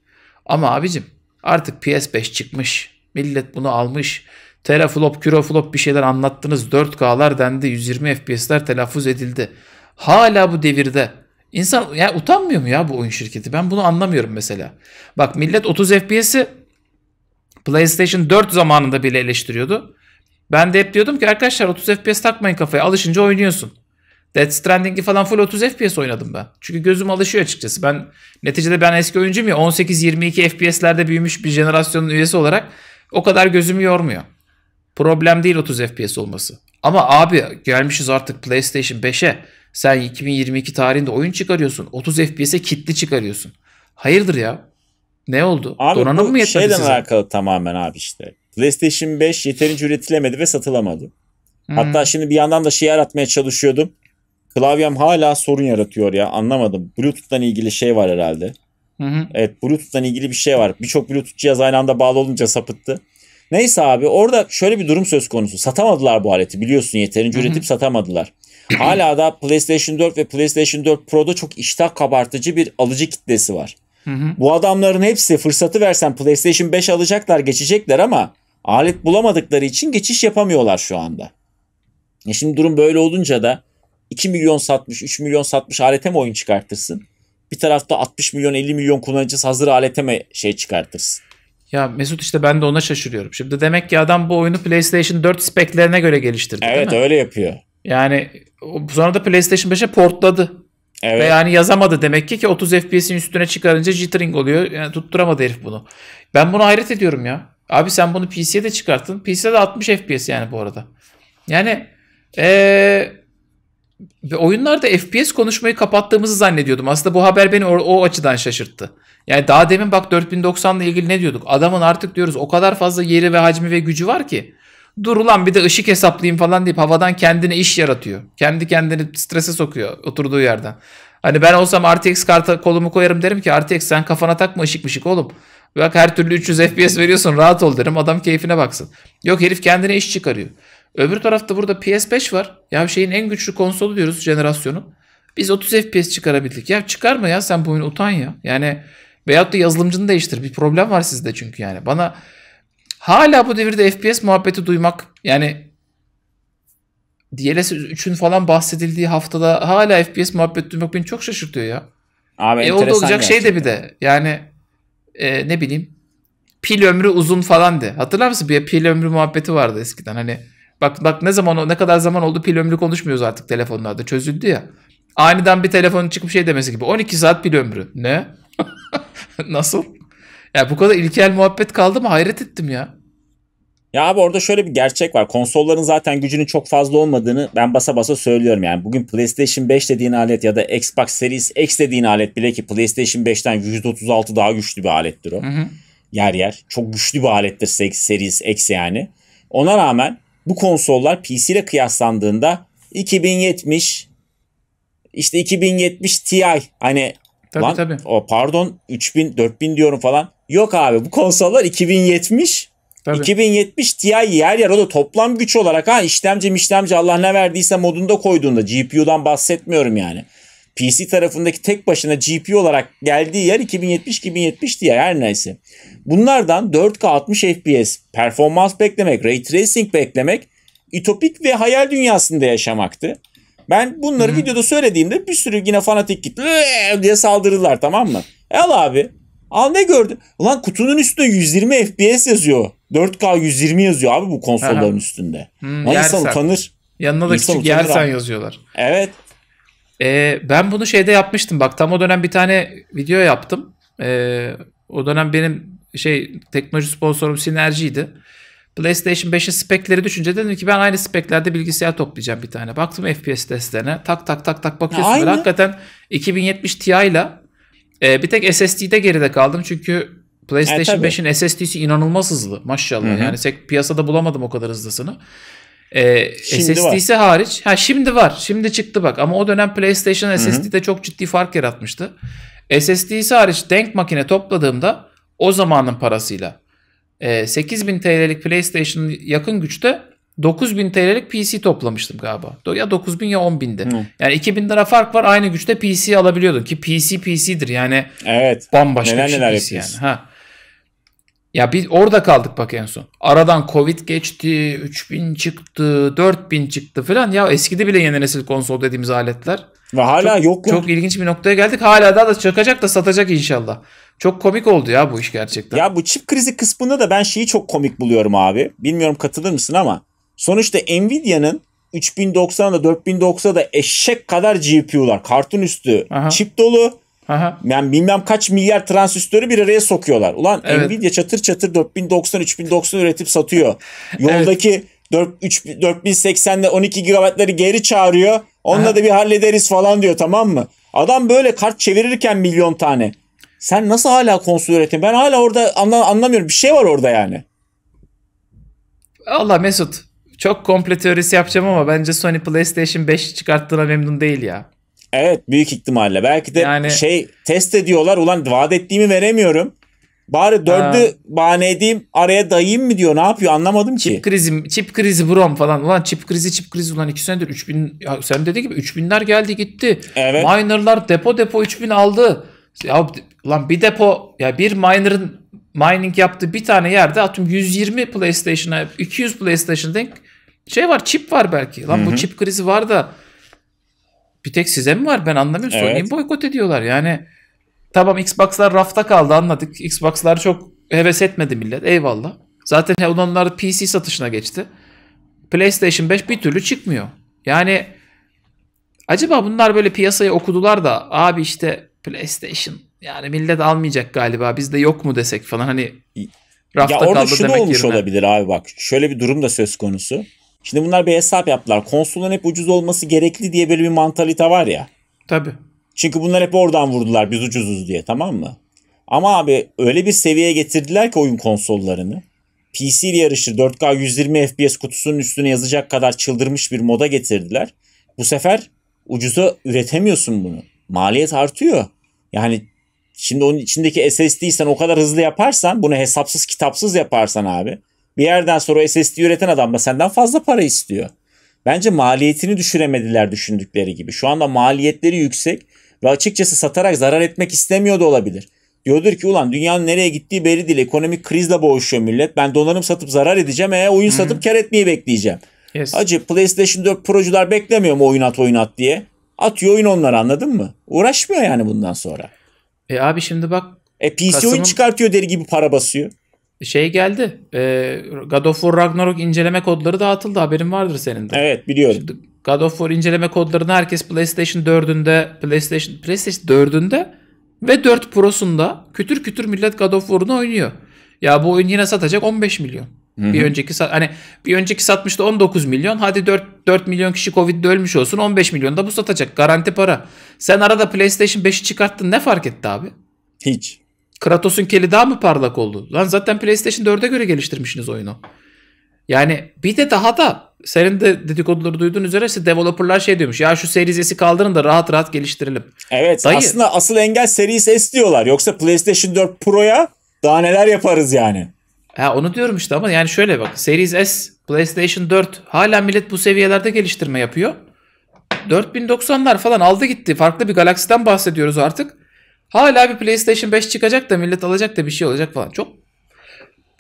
Ama abicim Artık PS5 çıkmış. Millet bunu almış. Teraflop, küroflop bir şeyler anlattınız. 4K'lar dendi. 120 FPS'ler telaffuz edildi. Hala bu devirde İnsan ya utanmıyor mu ya bu oyun şirketi? Ben bunu anlamıyorum mesela. Bak millet 30 FPS'i PlayStation 4 zamanında bile eleştiriyordu. Ben de hep diyordum ki arkadaşlar 30 FPS takmayın kafaya. Alışınca oynuyorsun. Death Stranding'i falan full 30 FPS oynadım ben. Çünkü gözüm alışıyor açıkçası. Ben neticede ben eski oyuncuyum ya 18-22 FPS'lerde büyümüş bir jenerasyonun üyesi olarak o kadar gözümü yormuyor. Problem değil 30 FPS olması. Ama abi gelmişiz artık PlayStation 5'e. Sen 2022 tarihinde oyun çıkarıyorsun. 30 FPS'e kitli çıkarıyorsun. Hayırdır ya? Ne oldu? Abi Donanım mı yetmedi şeyden size? alakalı tamamen abi işte. PlayStation 5 yeterince üretilemedi ve satılamadı. Hmm. Hatta şimdi bir yandan da şey yaratmaya çalışıyordum. Klavyem hala sorun yaratıyor ya anlamadım. Bluetooth'tan ilgili şey var herhalde. Hı hı. Evet Bluetooth'tan ilgili bir şey var. Birçok Bluetooth cihaz aynı anda bağlı olunca sapıttı. Neyse abi orada şöyle bir durum söz konusu. Satamadılar bu aleti biliyorsun yeterince üretip Hı-hı. satamadılar. Hala da PlayStation 4 ve PlayStation 4 Pro'da çok iştah kabartıcı bir alıcı kitlesi var. Hı-hı. Bu adamların hepsi fırsatı versen PlayStation 5 alacaklar geçecekler ama alet bulamadıkları için geçiş yapamıyorlar şu anda. E şimdi durum böyle olunca da 2 milyon satmış, 3 milyon satmış alete mi oyun çıkartırsın? Bir tarafta 60 milyon, 50 milyon kullanıcısı hazır alete mi şey çıkartırsın? Ya Mesut işte ben de ona şaşırıyorum. Şimdi demek ki adam bu oyunu PlayStation 4 speklerine göre geliştirdi Evet öyle yapıyor. Yani sonra da PlayStation 5'e portladı. Evet. Ve yani yazamadı demek ki ki 30 FPS'in üstüne çıkarınca jittering oluyor. Yani tutturamadı herif bunu. Ben bunu hayret ediyorum ya. Abi sen bunu PC'ye de çıkarttın. PC'de de 60 FPS yani bu arada. Yani ee, ve oyunlarda FPS konuşmayı kapattığımızı zannediyordum. Aslında bu haber beni o, o açıdan şaşırttı. Yani daha demin bak 4090 ile ilgili ne diyorduk? Adamın artık diyoruz o kadar fazla yeri ve hacmi ve gücü var ki. Dur ulan bir de ışık hesaplayayım falan deyip havadan kendine iş yaratıyor. Kendi kendini strese sokuyor oturduğu yerden. Hani ben olsam RTX karta kolumu koyarım derim ki RTX sen kafana takma ışık mışık oğlum. Bak her türlü 300 FPS veriyorsun rahat ol derim adam keyfine baksın. Yok herif kendine iş çıkarıyor. Öbür tarafta burada PS5 var. Ya şeyin en güçlü konsolu diyoruz jenerasyonu. Biz 30 FPS çıkarabildik. Ya çıkarma ya sen bu oyunu utan ya. Yani veyahut da yazılımcını değiştir. Bir problem var sizde çünkü yani. Bana hala bu devirde FPS muhabbeti duymak yani DLs 3'ün falan bahsedildiği haftada hala FPS muhabbeti duymak beni çok şaşırtıyor ya. Abi e oldu olacak şey de bir de yani e, ne bileyim pil ömrü uzun falan de. Hatırlar mısın bir pil ömrü muhabbeti vardı eskiden hani Bak bak ne zaman ne kadar zaman oldu pil ömrü konuşmuyoruz artık telefonlarda çözüldü ya. Aniden bir telefonun çıkıp şey demesi gibi 12 saat pil ömrü. Ne? Nasıl? Ya bu kadar ilkel muhabbet kaldı mı hayret ettim ya. Ya abi orada şöyle bir gerçek var. Konsolların zaten gücünün çok fazla olmadığını ben basa basa söylüyorum. Yani bugün PlayStation 5 dediğin alet ya da Xbox Series X dediğin alet bile ki PlayStation 5'ten %36 daha güçlü bir alettir o. Hı hı. Yer yer. Çok güçlü bir alettir Series X yani. Ona rağmen bu konsollar PC ile kıyaslandığında 2070 işte 2070 Ti hani tabii, lan, tabii. O, pardon 3000 4000 diyorum falan. Yok abi bu konsollar 2070 Tabii. 2070 Ti yer yer o da toplam güç olarak ha işlemci işlemci Allah ne verdiyse modunda koyduğunda GPU'dan bahsetmiyorum yani. PC tarafındaki tek başına GPU olarak geldiği yer 2070-2070 diye her neyse. Bunlardan 4K 60 FPS performans beklemek, ray tracing beklemek ütopik ve hayal dünyasında yaşamaktı. Ben bunları hı videoda söylediğimde bir sürü yine fanatik gitti diye saldırırlar tamam mı? E al abi. Al ne gördü? Ulan kutunun üstünde 120 FPS yazıyor. 4K 120 yazıyor abi bu konsolların Aha. üstünde. Hmm, insan utanır. Yanına da insan küçük yersen yazıyorlar. Evet. E, ben bunu şeyde yapmıştım. Bak tam o dönem bir tane video yaptım. E, o dönem benim şey teknoloji sponsorum Sinerji'ydi. PlayStation 5'in spekleri düşünce dedim ki ben aynı speklerde bilgisayar toplayacağım bir tane. Baktım FPS testlerine. Tak tak tak tak bakıyorsun. Ya, hakikaten 2070 Ti ile e, bir tek SSD'de geride kaldım. Çünkü PlayStation e, 5'in SSD'si inanılmaz hızlı maşallah. Hı-hı. Yani piyasada bulamadım o kadar hızlısını. E, ee, SSD'si var. hariç. Ha şimdi var. Şimdi çıktı bak. Ama o dönem PlayStation SSD'de çok ciddi fark yaratmıştı. SSD'si hariç denk makine topladığımda o zamanın parasıyla e, 8000 TL'lik PlayStation yakın güçte 9000 TL'lik PC toplamıştım galiba. Ya 9000 ya 10000'di. Yani 2000 lira fark var aynı güçte PC alabiliyordun ki PC PC'dir yani. Evet. Bambaşka neler bir şey neler PC yapıyorsun. yani. Ha. Ya biz orada kaldık bak en son. Aradan Covid geçti, 3000 çıktı, 4000 çıktı falan. Ya eskidi bile yeni nesil konsol dediğimiz aletler. Ve hala çok, yok. Çok ilginç bir noktaya geldik. Hala daha da çakacak da satacak inşallah. Çok komik oldu ya bu iş gerçekten. Ya bu çip krizi kısmında da ben şeyi çok komik buluyorum abi. Bilmiyorum katılır mısın ama sonuçta Nvidia'nın 3090'da 4090'da eşek kadar GPU'lar. kartın üstü Aha. çip dolu Aha. Yani bilmem kaç milyar transistörü bir araya sokuyorlar. Ulan evet. Nvidia çatır çatır 4090 3090 üretip satıyor. Yoldaki evet. 4, 3, 4080'de 12 GB'ları geri çağırıyor. Onunla da bir hallederiz falan diyor tamam mı? Adam böyle kart çevirirken milyon tane. Sen nasıl hala konsol üretin? Ben hala orada anla, anlamıyorum. Bir şey var orada yani. Allah Mesut. Çok komple teorisi yapacağım ama bence Sony PlayStation 5 çıkarttığına memnun değil ya. Evet büyük ihtimalle. Belki de yani... şey test ediyorlar. Ulan vaat ettiğimi veremiyorum. Bari dördü ha. bahane edeyim araya dayayım mı diyor. Ne yapıyor anlamadım ki. Çip krizi, çip krizi brom falan. Ulan çip krizi çip krizi ulan iki senedir 3000 ya sen dediğin gibi 3000'ler geldi gitti. Evet. Miner'lar depo depo 3000 aldı. Ya lan bir depo ya bir miner'ın mining yaptığı bir tane yerde atıyorum 120 PlayStation'a 200 playstation denk şey var çip var belki. Lan Hı-hı. bu çip krizi var da bir tek size mi var? Ben anlamıyorum. Evet. Sony'yi boykot ediyorlar. Yani tamam Xbox'lar rafta kaldı anladık. Xbox'lar çok heves etmedi millet. Eyvallah. Zaten onlar PC satışına geçti. PlayStation 5 bir türlü çıkmıyor. Yani acaba bunlar böyle piyasayı okudular da abi işte PlayStation yani millet almayacak galiba Biz de yok mu desek falan hani rafta ya orada kaldı şunu demek olmuş olabilir abi bak şöyle bir durum da söz konusu Şimdi bunlar bir hesap yaptılar. Konsolun hep ucuz olması gerekli diye böyle bir mantalite var ya. Tabii. Çünkü bunlar hep oradan vurdular biz ucuzuz diye tamam mı? Ama abi öyle bir seviyeye getirdiler ki oyun konsollarını. PC ile yarışır 4K 120 FPS kutusunun üstüne yazacak kadar çıldırmış bir moda getirdiler. Bu sefer ucuza üretemiyorsun bunu. Maliyet artıyor. Yani şimdi onun içindeki SSD'sen o kadar hızlı yaparsan bunu hesapsız kitapsız yaparsan abi bir yerden sonra SSD üreten adam da senden fazla para istiyor. Bence maliyetini düşüremediler düşündükleri gibi. Şu anda maliyetleri yüksek ve açıkçası satarak zarar etmek istemiyor da olabilir. Diyordur ki ulan dünyanın nereye gittiği belli değil. Ekonomik krizle boğuşuyor millet. Ben donanım satıp zarar edeceğim. E oyun hmm. satıp kar etmeyi bekleyeceğim. Yes. Acı PlayStation 4 Pro'cular beklemiyor mu oyun at oyun at diye. Atıyor oyun onları anladın mı? Uğraşmıyor yani bundan sonra. E abi şimdi bak. E PC Kasım'ın... oyun çıkartıyor deri gibi para basıyor şey geldi. E, God of War Ragnarok inceleme kodları dağıtıldı. Haberin vardır senin de. Evet biliyorum. Şimdi God of War inceleme kodlarını herkes PlayStation 4'ünde, PlayStation PlayStation 4'ünde ve 4 Pro'sunda kütür kütür millet God of War'unu oynuyor. Ya bu oyun yine satacak 15 milyon. Hı-hı. Bir önceki hani bir önceki satmıştı 19 milyon. Hadi 4 4 milyon kişi Covid'de ölmüş olsun. 15 milyon da bu satacak. Garanti para. Sen arada PlayStation 5'i çıkarttın. Ne fark etti abi? Hiç. Kratos'un keli daha mı parlak oldu? Lan zaten PlayStation 4'e göre geliştirmişsiniz oyunu. Yani bir de daha da senin de dedikoduları duyduğun üzere işte developerlar şey diyormuş. Ya şu Series S'i kaldırın da rahat rahat geliştirelim. Evet Dayı, aslında asıl engel Series S diyorlar. Yoksa PlayStation 4 Pro'ya daha neler yaparız yani. Ha, onu diyorum işte ama yani şöyle bak. Series S, PlayStation 4 hala millet bu seviyelerde geliştirme yapıyor. 4090'lar falan aldı gitti. Farklı bir galaksiden bahsediyoruz artık. Hala bir PlayStation 5 çıkacak da millet alacak da bir şey olacak falan. Çok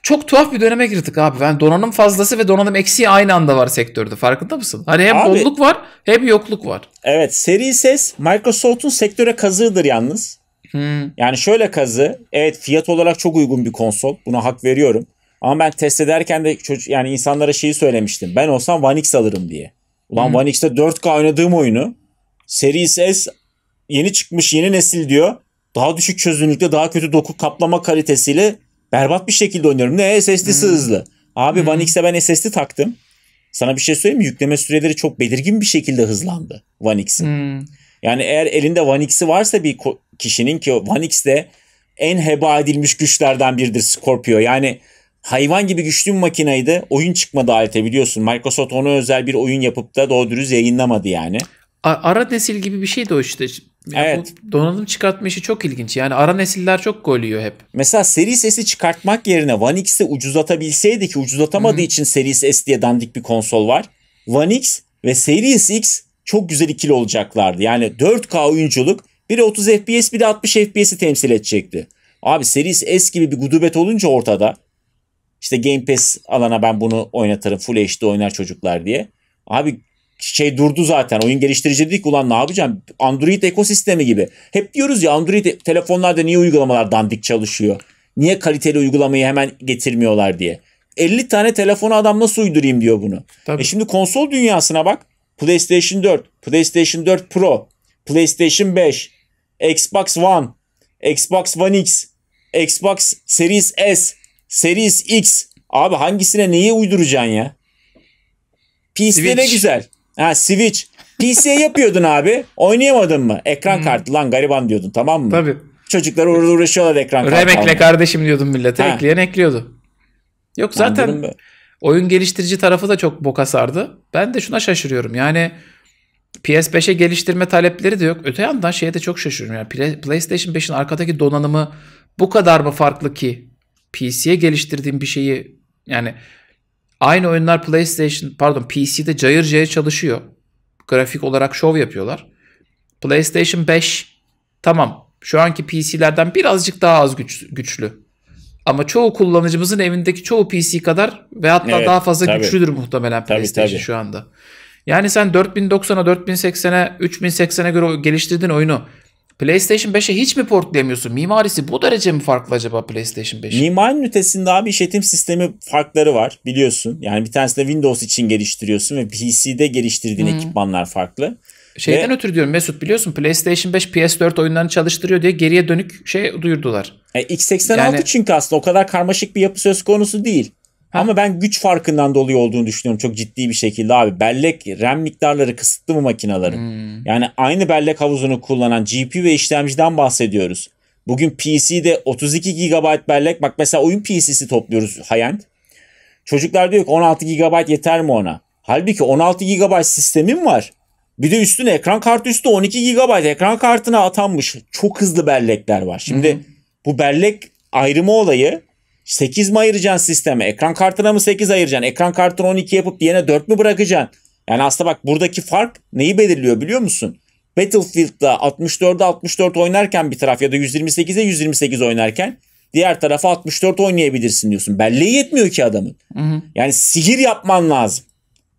çok tuhaf bir döneme girdik abi. Yani donanım fazlası ve donanım eksiği aynı anda var sektörde. Farkında mısın? Hani hem abi, bolluk var hem yokluk var. Evet. Seri ses Microsoft'un sektöre kazığıdır yalnız. Hmm. Yani şöyle kazı. Evet fiyat olarak çok uygun bir konsol. Buna hak veriyorum. Ama ben test ederken de çocuk, yani insanlara şeyi söylemiştim. Ben olsam One X alırım diye. Ulan hmm. One X'te 4K oynadığım oyunu Series S yeni çıkmış yeni nesil diyor daha düşük çözünürlükte daha kötü doku kaplama kalitesiyle berbat bir şekilde oynuyorum. Ne SSD'si hmm. hızlı. Abi hmm. One X'e ben SSD taktım. Sana bir şey söyleyeyim mi? Yükleme süreleri çok belirgin bir şekilde hızlandı One X'in. Hmm. Yani eğer elinde One X'i varsa bir kişinin ki One X'de en heba edilmiş güçlerden biridir Scorpio. Yani hayvan gibi güçlü bir makineydi. Oyun çıkmadı alete biliyorsun. Microsoft ona özel bir oyun yapıp da doğru dürüst yayınlamadı yani. Ara nesil gibi bir şey de o işte. Ya evet. Bu donanım çıkartma işi çok ilginç. Yani ara nesiller çok gol hep. Mesela seri sesi çıkartmak yerine One X'i ucuzlatabilseydi ki ucuzlatamadığı Hı-hı. için Series S diye dandik bir konsol var. One X ve Series X çok güzel ikili olacaklardı. Yani 4K oyunculuk biri 30 FPS biri 60 FPS'i temsil edecekti. Abi Series S gibi bir gudubet olunca ortada işte Game Pass alana ben bunu oynatırım full HD oynar çocuklar diye. Abi şey durdu zaten. Oyun geliştirici dedik ulan ne yapacağım? Android ekosistemi gibi. Hep diyoruz ya Android telefonlarda niye uygulamalar dandik çalışıyor? Niye kaliteli uygulamayı hemen getirmiyorlar diye. 50 tane telefonu adam nasıl uydurayım diyor bunu. Tabii. E şimdi konsol dünyasına bak. PlayStation 4, PlayStation 4 Pro, PlayStation 5, Xbox One, Xbox One X, Xbox Series S, Series X. Abi hangisine neyi uyduracaksın ya? PC'de ne güzel. Ha Switch. PC yapıyordun abi. Oynayamadın mı? Ekran hmm. kartı lan gariban diyordun tamam mı? Tabii. Çocuklar orada uğraşıyorlar ekran kartı. Remekle kardeşim diyordum millete. Ha. Ekleyen ekliyordu. Yok zaten oyun geliştirici tarafı da çok boka sardı. Ben de şuna şaşırıyorum. Yani PS5'e geliştirme talepleri de yok. Öte yandan şeye de çok şaşırıyorum. Yani PlayStation 5'in arkadaki donanımı bu kadar mı farklı ki PC'ye geliştirdiğim bir şeyi yani Aynı oyunlar PlayStation pardon PC'de cayır cayır çalışıyor. Grafik olarak şov yapıyorlar. PlayStation 5 tamam şu anki PC'lerden birazcık daha az güç, güçlü. Ama çoğu kullanıcımızın evindeki çoğu PC kadar ve hatta evet, daha fazla tabii. güçlüdür muhtemelen tabii, PlayStation tabii. şu anda. Yani sen 4090'a, 4080'e, 3080'e göre geliştirdiğin oyunu PlayStation 5'e hiç mi portlayamıyorsun? Mimarisi bu derece mi farklı acaba PlayStation 5'in? Mimarinin ötesinde abi işletim sistemi farkları var biliyorsun. Yani bir tanesi Windows için geliştiriyorsun ve PC'de geliştirdiğin hmm. ekipmanlar farklı. Şeyden ve... ötürü diyorum Mesut biliyorsun PlayStation 5 PS4 oyunlarını çalıştırıyor diye geriye dönük şey duyurdular. E, X86 yani... çünkü aslında o kadar karmaşık bir yapı söz konusu değil. Ha. Ama ben güç farkından dolayı olduğunu düşünüyorum çok ciddi bir şekilde abi. Bellek RAM miktarları kısıtlı mı makinaların. Hmm. Yani aynı bellek havuzunu kullanan GPU ve işlemciden bahsediyoruz. Bugün PC'de 32 GB bellek bak mesela oyun PC'si topluyoruz hayal. Çocuklar diyor ki 16 GB yeter mi ona? Halbuki 16 GB sistemim var. Bir de üstüne ekran kartı üstü 12 GB ekran kartına atanmış. Çok hızlı bellekler var. Şimdi hmm. bu bellek ayrımı olayı 8 mi ayıracaksın sisteme? Ekran kartına mı 8 ayıracaksın? Ekran kartını 12 yapıp yine 4 mü bırakacaksın? Yani aslında bak buradaki fark neyi belirliyor biliyor musun? Battlefield'da 64'e 64 oynarken bir taraf ya da 128'e 128 oynarken diğer tarafa 64 oynayabilirsin diyorsun. Belleği yetmiyor ki adamın. Hı hı. Yani sihir yapman lazım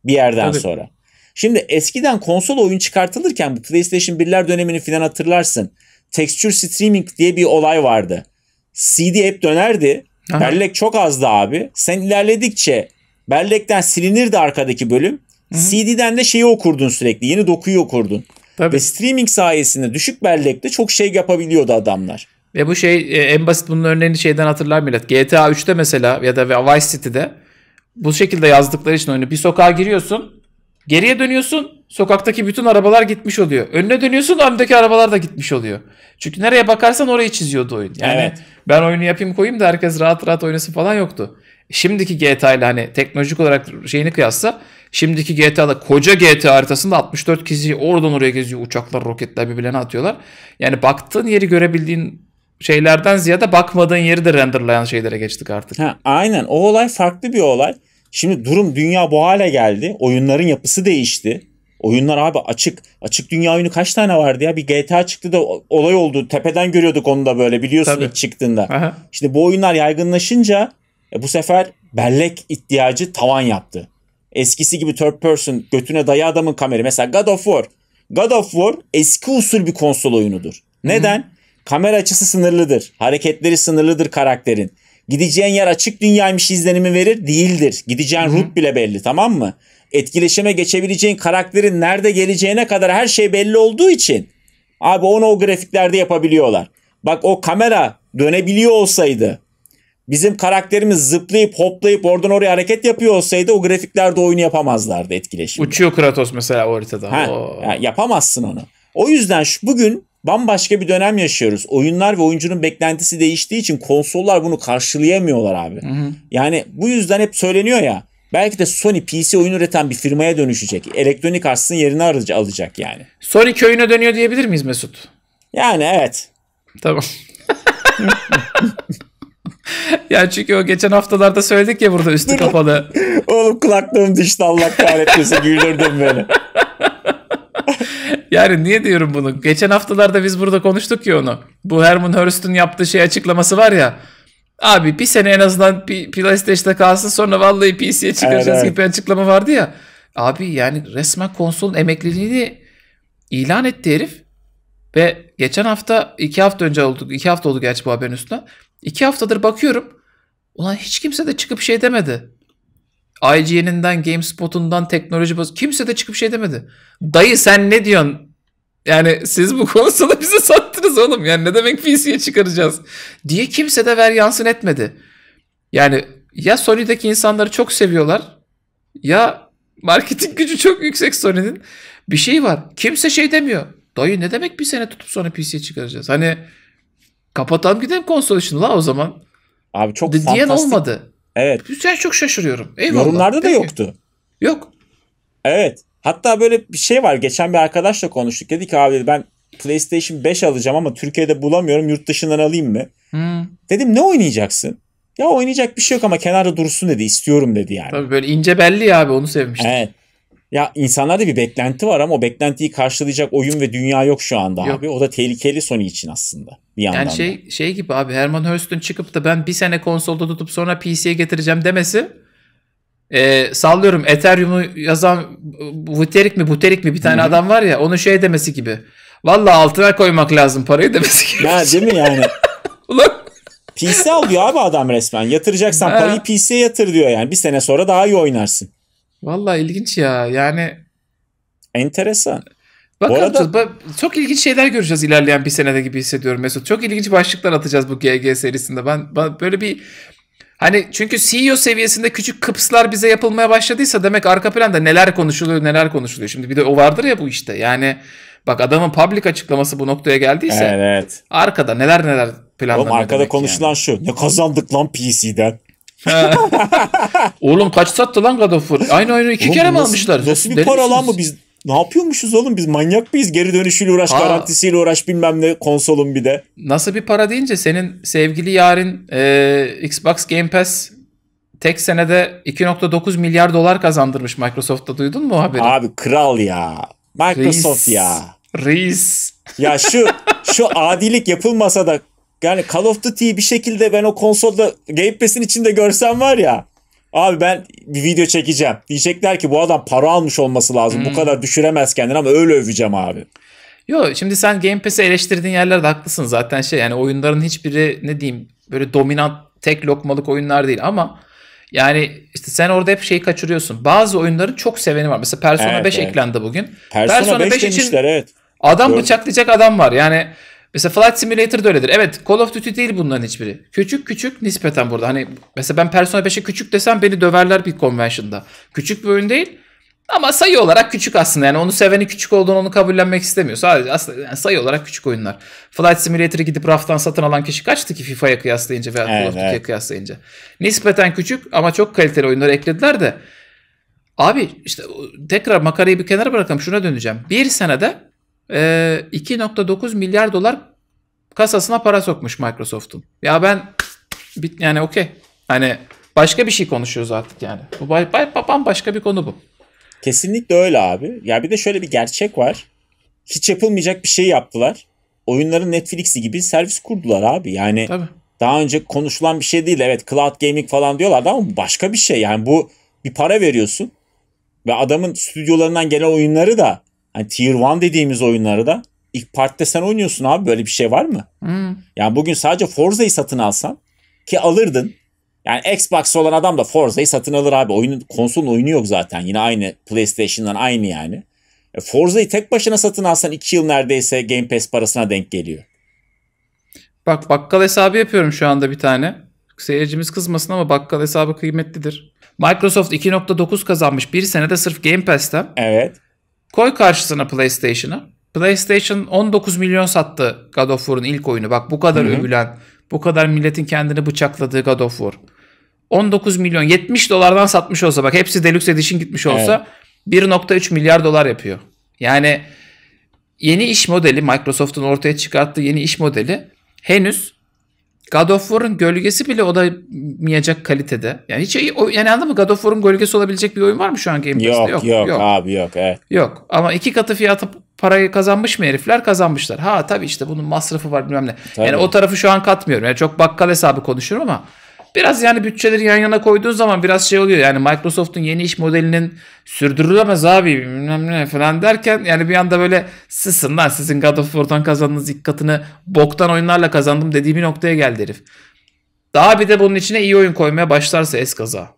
bir yerden Tabii. sonra. Şimdi eskiden konsol oyun çıkartılırken bu PlayStation 1'ler dönemini falan hatırlarsın. Texture streaming diye bir olay vardı. CD hep dönerdi. Aha. Bellek çok azdı abi. Sen ilerledikçe bellekten silinirdi arkadaki bölüm. Hı-hı. CD'den de şeyi okurdun sürekli. Yeni dokuyu okurdun. Tabii. Ve streaming sayesinde düşük bellekte çok şey yapabiliyordu adamlar. Ve bu şey e, en basit bunun örneğini şeyden hatırlar millet. GTA 3'te mesela ya da Vice City'de bu şekilde yazdıkları için oyunu bir sokağa giriyorsun Geriye dönüyorsun sokaktaki bütün arabalar gitmiş oluyor. Önüne dönüyorsun öndeki arabalar da gitmiş oluyor. Çünkü nereye bakarsan orayı çiziyordu oyun. Yani evet. ben oyunu yapayım koyayım da herkes rahat rahat oynasın falan yoktu. Şimdiki GTA ile hani teknolojik olarak şeyini kıyasla şimdiki GTA'da koca GTA haritasında 64 kişi oradan oraya geziyor uçaklar roketler birbirlerine atıyorlar. Yani baktığın yeri görebildiğin şeylerden ziyade bakmadığın yeri de renderlayan şeylere geçtik artık. Ha, aynen o olay farklı bir olay. Şimdi durum dünya bu hale geldi. Oyunların yapısı değişti. Oyunlar abi açık. Açık dünya oyunu kaç tane vardı ya? Bir GTA çıktı da olay oldu. Tepeden görüyorduk onu da böyle biliyorsun Tabii. ilk çıktığında. Aha. İşte bu oyunlar yaygınlaşınca e, bu sefer bellek ihtiyacı tavan yaptı. Eskisi gibi third person götüne dayı adamın kameri. Mesela God of War. God of War eski usul bir konsol oyunudur. Neden? Hı-hı. Kamera açısı sınırlıdır. Hareketleri sınırlıdır karakterin. Gideceğin yer açık dünyaymış izlenimi verir değildir. Gideceğin rut bile belli tamam mı? Etkileşime geçebileceğin karakterin nerede geleceğine kadar her şey belli olduğu için abi onu o grafiklerde yapabiliyorlar. Bak o kamera dönebiliyor olsaydı bizim karakterimiz zıplayıp hoplayıp oradan oraya hareket yapıyor olsaydı o grafiklerde oyunu yapamazlardı etkileşim. Uçuyor Kratos mesela o haritada. Ha, yani yapamazsın onu. O yüzden şu, bugün bambaşka bir dönem yaşıyoruz. Oyunlar ve oyuncunun beklentisi değiştiği için konsollar bunu karşılayamıyorlar abi. Hı hı. Yani bu yüzden hep söyleniyor ya. Belki de Sony PC oyun üreten bir firmaya dönüşecek. Elektronik Arts'ın yerini alacak yani. Sony köyüne dönüyor diyebilir miyiz Mesut? Yani evet. Tamam. ya çünkü o geçen haftalarda söyledik ya burada üstü kapalı. Oğlum kulaklığım düştü Allah kahretmesin güldürdün beni. Yani niye diyorum bunu? Geçen haftalarda biz burada konuştuk ya onu. Bu Herman Hurst'un yaptığı şey açıklaması var ya. Abi bir sene en azından PlayStation'da kalsın sonra vallahi PC'ye çıkaracağız evet, evet. gibi bir açıklama vardı ya. Abi yani resmen konsolun emekliliğini ilan etti herif. Ve geçen hafta iki hafta önce oldu iki hafta oldu gerçi bu haberin üstüne. İki haftadır bakıyorum. Ulan hiç kimse de çıkıp şey demedi. IGN'inden, GameSpot'undan, teknoloji bazı kimse de çıkıp şey demedi. Dayı sen ne diyorsun? Yani siz bu konsola bize sattınız oğlum. Yani ne demek PC'ye çıkaracağız? Diye kimse de ver yansın etmedi. Yani ya Sony'deki insanları çok seviyorlar ya marketing gücü çok yüksek Sony'nin. Bir şey var. Kimse şey demiyor. Dayı ne demek bir sene tutup sonra PC'ye çıkaracağız? Hani kapatalım gidelim konsol işini la o zaman. Abi çok D- fantastik. Diyen olmadı. Evet. Güzel çok şaşırıyorum. Eyvallah. Yorumlarda da yoktu. Yok. Evet. Hatta böyle bir şey var. Geçen bir arkadaşla konuştuk. Dedi ki abi dedi, ben PlayStation 5 alacağım ama Türkiye'de bulamıyorum. Yurt dışından alayım mı? Hmm. Dedim ne oynayacaksın? Ya oynayacak bir şey yok ama kenarda dursun dedi. İstiyorum dedi yani. Tabii böyle ince belli ya abi onu sevmiştim. Evet. Ya insanlarda bir beklenti var ama o beklentiyi karşılayacak oyun ve dünya yok şu anda yok. abi. O da tehlikeli Sony için aslında bir yandan. Yani şey da. şey gibi abi Herman Hurst'un çıkıp da ben bir sene konsolda tutup sonra PC'ye getireceğim demesi e, sallıyorum Ethereum'u yazan Buterik mi Buterik mi bir tane Hı-hı. adam var ya onun şey demesi gibi. Valla altına koymak lazım parayı demesi gibi. Ya değil mi yani? Ulan PC alıyor abi adam resmen. Yatıracaksan ha. parayı PC'ye yatır diyor yani. Bir sene sonra daha iyi oynarsın. Valla ilginç ya. Yani enteresan. Bakalım arada... Ba çok ilginç şeyler göreceğiz ilerleyen bir senede gibi hissediyorum Mesut. Çok ilginç başlıklar atacağız bu GG serisinde. Ben, ben böyle bir hani çünkü CEO seviyesinde küçük kıpslar bize yapılmaya başladıysa demek arka planda neler konuşuluyor neler konuşuluyor. Şimdi bir de o vardır ya bu işte yani bak adamın public açıklaması bu noktaya geldiyse evet. arkada neler neler planlanıyor. Oğlum arkada konuşulan yani. şu ne kazandık lan PC'den oğlum kaç sattı lan God of War? Aynı oyunu iki oğlum, kere mi nasıl, almışlar? Nasıl bir para lan mı biz? Ne yapıyormuşuz oğlum biz manyak mıyız? Geri dönüşüyle uğraş, ha. garantisiyle uğraş bilmem ne konsolun bir de. Nasıl bir para deyince senin sevgili yarın e, Xbox Game Pass tek senede 2.9 milyar dolar kazandırmış Microsoft'ta duydun mu haberi? Abi kral ya. Microsoft Reis. ya. Reis. Ya şu şu adilik yapılmasa da yani Call of Duty'yi bir şekilde ben o konsolda Game Pass'in içinde görsem var ya. Abi ben bir video çekeceğim. Diyecekler ki bu adam para almış olması lazım. Hmm. Bu kadar düşüremez kendini ama öyle öveceğim abi. Yo şimdi sen Game Pass'i eleştirdiğin yerlerde haklısın zaten şey yani oyunların hiçbiri ne diyeyim böyle dominant tek lokmalık oyunlar değil ama yani işte sen orada hep şeyi kaçırıyorsun. Bazı oyunların çok seveni var. Mesela Persona evet, 5 evet. eklendi bugün. Persona, Persona 5, 5 için demişler, evet. adam Gördüm. bıçaklayacak adam var. Yani Mesela Flight Simulator da öyledir. Evet Call of Duty değil bunların hiçbiri. Küçük küçük nispeten burada. Hani mesela ben Persona 5'e küçük desem beni döverler bir convention'da. Küçük bir oyun değil. Ama sayı olarak küçük aslında. Yani onu seveni küçük olduğunu onu kabullenmek istemiyor. Sadece aslında yani sayı olarak küçük oyunlar. Flight Simulator'ı gidip raftan satın alan kişi kaçtı ki FIFA'ya kıyaslayınca veya Call of Duty'ye kıyaslayınca. Nispeten küçük ama çok kaliteli oyunlar eklediler de. Abi işte tekrar makarayı bir kenara bırakalım şuna döneceğim. Bir senede 2.9 ee, milyar dolar kasasına para sokmuş Microsoft'un. Ya ben bit yani okey. Hani başka bir şey konuşuyoruz artık yani. Bu bay, bay, bambaşka bir konu bu. Kesinlikle öyle abi. Ya bir de şöyle bir gerçek var. Hiç yapılmayacak bir şey yaptılar. Oyunların Netflix'i gibi servis kurdular abi. Yani Tabii. daha önce konuşulan bir şey değil. Evet cloud gaming falan diyorlardı ama başka bir şey. Yani bu bir para veriyorsun ve adamın stüdyolarından gelen oyunları da Hani Tier 1 dediğimiz oyunları da ilk partide sen oynuyorsun abi böyle bir şey var mı? Hmm. Yani bugün sadece Forza'yı satın alsan ki alırdın. Yani Xbox olan adam da Forza'yı satın alır abi. Oyunun konsolun oyunu yok zaten. Yine aynı PlayStation'dan aynı yani. E Forza'yı tek başına satın alsan 2 yıl neredeyse Game Pass parasına denk geliyor. Bak bakkal hesabı yapıyorum şu anda bir tane. Seyircimiz kızmasın ama bakkal hesabı kıymetlidir. Microsoft 2.9 kazanmış bir senede sırf Game Pass'ten. Evet. Koy karşısına PlayStation'ı. PlayStation 19 milyon sattı God of War'un ilk oyunu. Bak bu kadar Hı-hı. övülen, bu kadar milletin kendini bıçakladığı God of War. 19 milyon 70 dolardan satmış olsa bak hepsi Deluxe Edition gitmiş olsa evet. 1.3 milyar dolar yapıyor. Yani yeni iş modeli Microsoft'un ortaya çıkarttığı yeni iş modeli henüz God of War'ın gölgesi bile olamayacak kalitede. Yani hiç yani anladın mı? God of War'ın gölgesi olabilecek bir oyun var mı şu an Game Pass'te? Yok, yok, yok, yok. abi yok. Evet. Yok ama iki katı fiyatı parayı kazanmış mı herifler? Kazanmışlar. Ha tabii işte bunun masrafı var bilmem ne. Tabii. Yani o tarafı şu an katmıyorum. Yani çok bakkal hesabı konuşuyorum ama Biraz yani bütçeleri yan yana koyduğun zaman biraz şey oluyor. Yani Microsoft'un yeni iş modelinin sürdürülemez abi falan derken yani bir anda böyle sısın lan sizin God of War'dan kazandığınız ilk katını boktan oyunlarla kazandım dediği bir noktaya geldi herif. Daha bir de bunun içine iyi oyun koymaya başlarsa eskaza.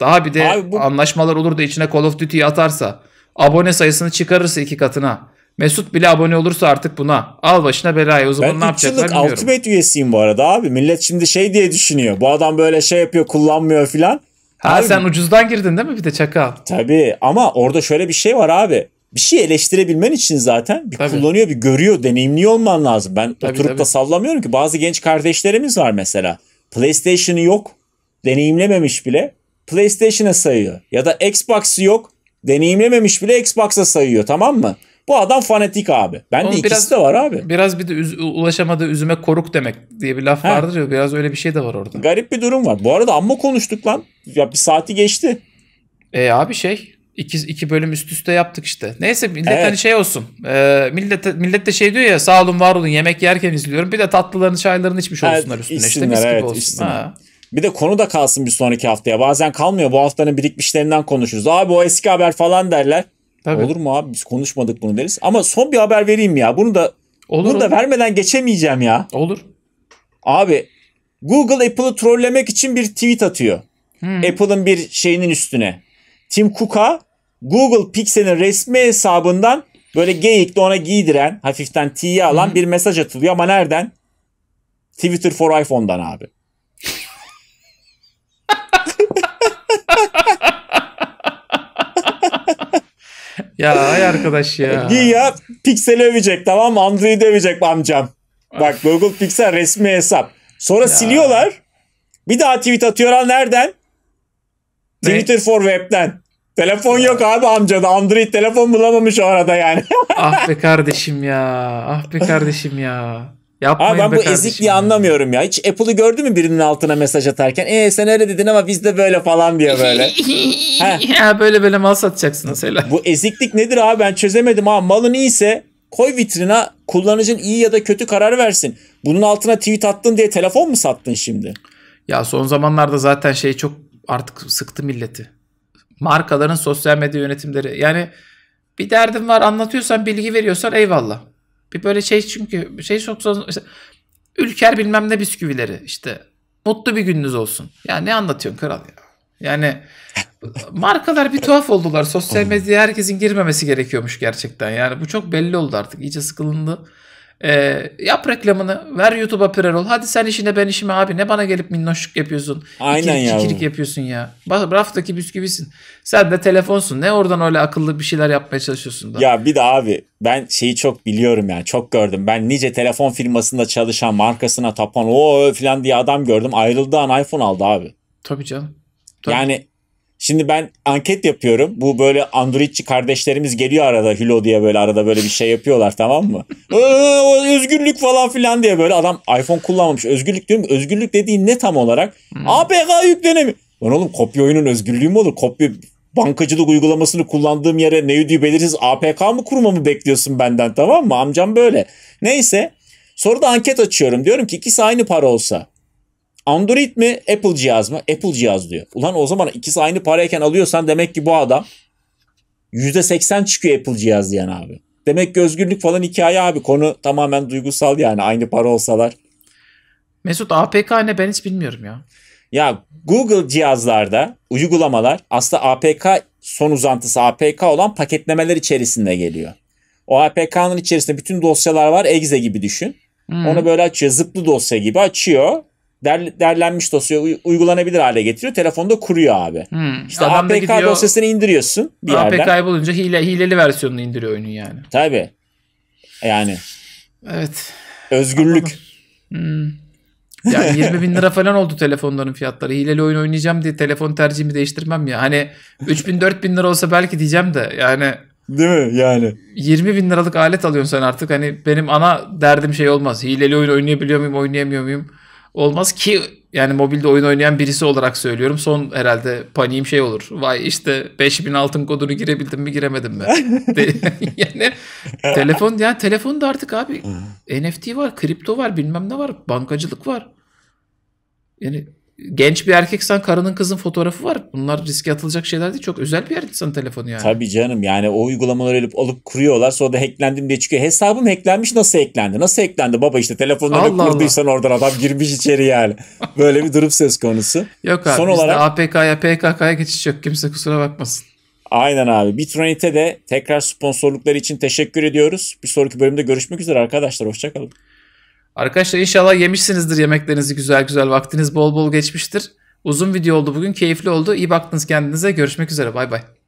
Daha bir de bu... anlaşmalar olur da içine Call of Duty'yi atarsa. Abone sayısını çıkarırsa iki katına. Mesut bile abone olursa artık buna. Al başına belayı. O zaman ben ne yapacaklar bilmiyorum. Ben Ultimate üyesiyim bu arada abi. Millet şimdi şey diye düşünüyor. Bu adam böyle şey yapıyor kullanmıyor filan. Ha abi, sen ucuzdan girdin değil mi bir de çakal? Tabii ama orada şöyle bir şey var abi. Bir şey eleştirebilmen için zaten bir tabii. kullanıyor, bir görüyor, deneyimli olman lazım. Ben tabii, oturup tabii. da sallamıyorum ki. Bazı genç kardeşlerimiz var mesela. PlayStation'ı yok, deneyimlememiş bile PlayStation'a sayıyor. Ya da Xbox'ı yok, deneyimlememiş bile Xbox'a sayıyor tamam mı? Bu adam fanatik abi. Ben Onun de ikisi biraz, de var abi. Biraz bir de üz- ulaşamadığı üzüme koruk demek diye bir laf He. vardır ya. Biraz öyle bir şey de var orada. Garip bir durum var. Bu arada amma konuştuk lan. Ya bir saati geçti. E abi şey iki, iki bölüm üst üste yaptık işte. Neyse millet evet. hani şey olsun. E, millet, millet de şey diyor ya sağ olun var olun yemek yerken izliyorum. Bir de tatlılarını çaylarını içmiş evet, olsunlar üstüne. Içsinler, işte mis evet, olsun. Ha. Bir de konu da kalsın bir sonraki haftaya. Bazen kalmıyor. Bu haftanın birikmişlerinden konuşuruz. Abi o eski haber falan derler. Tabii. Olur mu abi biz konuşmadık bunu deriz. Ama son bir haber vereyim ya. Bunu da olur, bunu olur. da vermeden geçemeyeceğim ya. Olur. Abi Google Apple'ı trollemek için bir tweet atıyor. Hmm. Apple'ın bir şeyinin üstüne. Tim Cook'a Google Pixel'in resmi hesabından böyle geyikli ona giydiren hafiften T'ye alan hmm. bir mesaj atılıyor ama nereden? Twitter for iPhone'dan abi. Ya ay arkadaş ya. Güya Pixel'i övecek tamam mı? Android'i övecek amcam. Bak Google Pixel resmi hesap. Sonra ya. siliyorlar. Bir daha tweet atıyorlar nereden? Ne? Twitter for web'den. Telefon ya. yok abi amcada. Android telefon bulamamış o arada yani. ah be kardeşim ya. Ah be kardeşim ya. Yapmayın Abi ben bu kardeşim. ezikliği anlamıyorum ya. Hiç Apple'ı gördü mü birinin altına mesaj atarken? E sen öyle dedin ama biz de böyle falan diyor böyle. ya böyle böyle mal satacaksın hele. Bu eziklik nedir abi ben çözemedim ha. Malın iyiyse koy vitrine kullanıcın iyi ya da kötü karar versin. Bunun altına tweet attın diye telefon mu sattın şimdi? Ya son zamanlarda zaten şey çok artık sıktı milleti. Markaların sosyal medya yönetimleri. Yani bir derdin var anlatıyorsan bilgi veriyorsan eyvallah. Bir böyle şey çünkü şey çok zor. Işte, ülker bilmem ne bisküvileri işte. Mutlu bir gününüz olsun. Ya ne anlatıyorsun kral ya? Yani markalar bir tuhaf oldular. Sosyal medyaya herkesin girmemesi gerekiyormuş gerçekten. Yani bu çok belli oldu artık. İyice sıkılındı. E, yap reklamını, ver YouTube'a prerol. Hadi sen işine ben işime abi. Ne bana gelip minnoşluk yapıyorsun. Aynen ya. İkilik yapıyorsun ya. Bak raftaki bisküvisin. Sen de telefonsun. Ne oradan öyle akıllı bir şeyler yapmaya çalışıyorsun da. Ya bir de abi ben şeyi çok biliyorum yani. Çok gördüm. Ben nice telefon firmasında çalışan, markasına tapan o falan diye adam gördüm. Ayrıldığı an iPhone aldı abi. Tabii canım. Tabii. Yani Şimdi ben anket yapıyorum. Bu böyle Androidçi kardeşlerimiz geliyor arada Hilo diye böyle arada böyle bir şey yapıyorlar tamam mı? Ee, özgürlük falan filan diye böyle adam iPhone kullanmamış. Özgürlük diyorum. Özgürlük dediğin ne tam olarak? Hmm. APK yüklenemiyor. Ben oğlum kopya oyunun özgürlüğü mü olur? Kopya bankacılık uygulamasını kullandığım yere ne ödüğü belirsiz APK mı kurmamı bekliyorsun benden tamam mı? Amcam böyle. Neyse. Sonra da anket açıyorum. Diyorum ki ikisi aynı para olsa. Android mi Apple cihaz mı? Apple cihaz diyor. Ulan o zaman ikisi aynı parayken alıyorsan demek ki bu adam %80 çıkıyor Apple cihaz diyen abi. Demek ki özgürlük falan hikaye abi. Konu tamamen duygusal yani aynı para olsalar. Mesut APK ne ben hiç bilmiyorum ya. Ya Google cihazlarda uygulamalar aslında APK son uzantısı APK olan paketlemeler içerisinde geliyor. O APK'nın içerisinde bütün dosyalar var. Exe gibi düşün. Hmm. Onu böyle açıyor. Zıplı dosya gibi açıyor der, derlenmiş dosya uygulanabilir hale getiriyor. Telefonda kuruyor abi. Hmm. İşte Adam APK gidiyor, dosyasını indiriyorsun bir APK yerden. apk bulunca hile, hileli versiyonunu indiriyor oyunun yani. Tabii. Yani. Evet. Özgürlük. Hmm. Yani 20 bin lira falan oldu telefonların fiyatları. Hileli oyun oynayacağım diye telefon tercihimi değiştirmem ya. Hani 3 bin 4 bin lira olsa belki diyeceğim de yani. Değil mi yani? 20 bin liralık alet alıyorsun sen artık. Hani benim ana derdim şey olmaz. Hileli oyun oynayabiliyor muyum oynayamıyor muyum? olmaz ki yani mobilde oyun oynayan birisi olarak söylüyorum. Son herhalde paniğim şey olur. Vay işte 5000 altın kodunu girebildim mi giremedim mi? yani telefon ya telefon da artık abi NFT var, kripto var, bilmem ne var, bankacılık var. Yani genç bir erkeksen karının kızın fotoğrafı var. Bunlar riske atılacak şeyler değil. Çok özel bir yer insanın telefonu yani. Tabii canım yani o uygulamaları alıp, alıp kuruyorlar sonra da hacklendim diye çıkıyor. Hesabım hacklenmiş nasıl hacklendi? Nasıl hacklendi? Baba işte telefonlarını Allah kurduysan Allah. oradan adam girmiş içeri yani. Böyle bir durum söz konusu. Yok abi Son bizde olarak... APK'ya PKK'ya geçiş yok. Kimse kusura bakmasın. Aynen abi. Bitronite de tekrar sponsorlukları için teşekkür ediyoruz. Bir sonraki bölümde görüşmek üzere arkadaşlar. Hoşçakalın. Arkadaşlar inşallah yemişsinizdir yemeklerinizi güzel güzel. Vaktiniz bol bol geçmiştir. Uzun video oldu bugün. Keyifli oldu. İyi baktınız kendinize. Görüşmek üzere. Bay bay.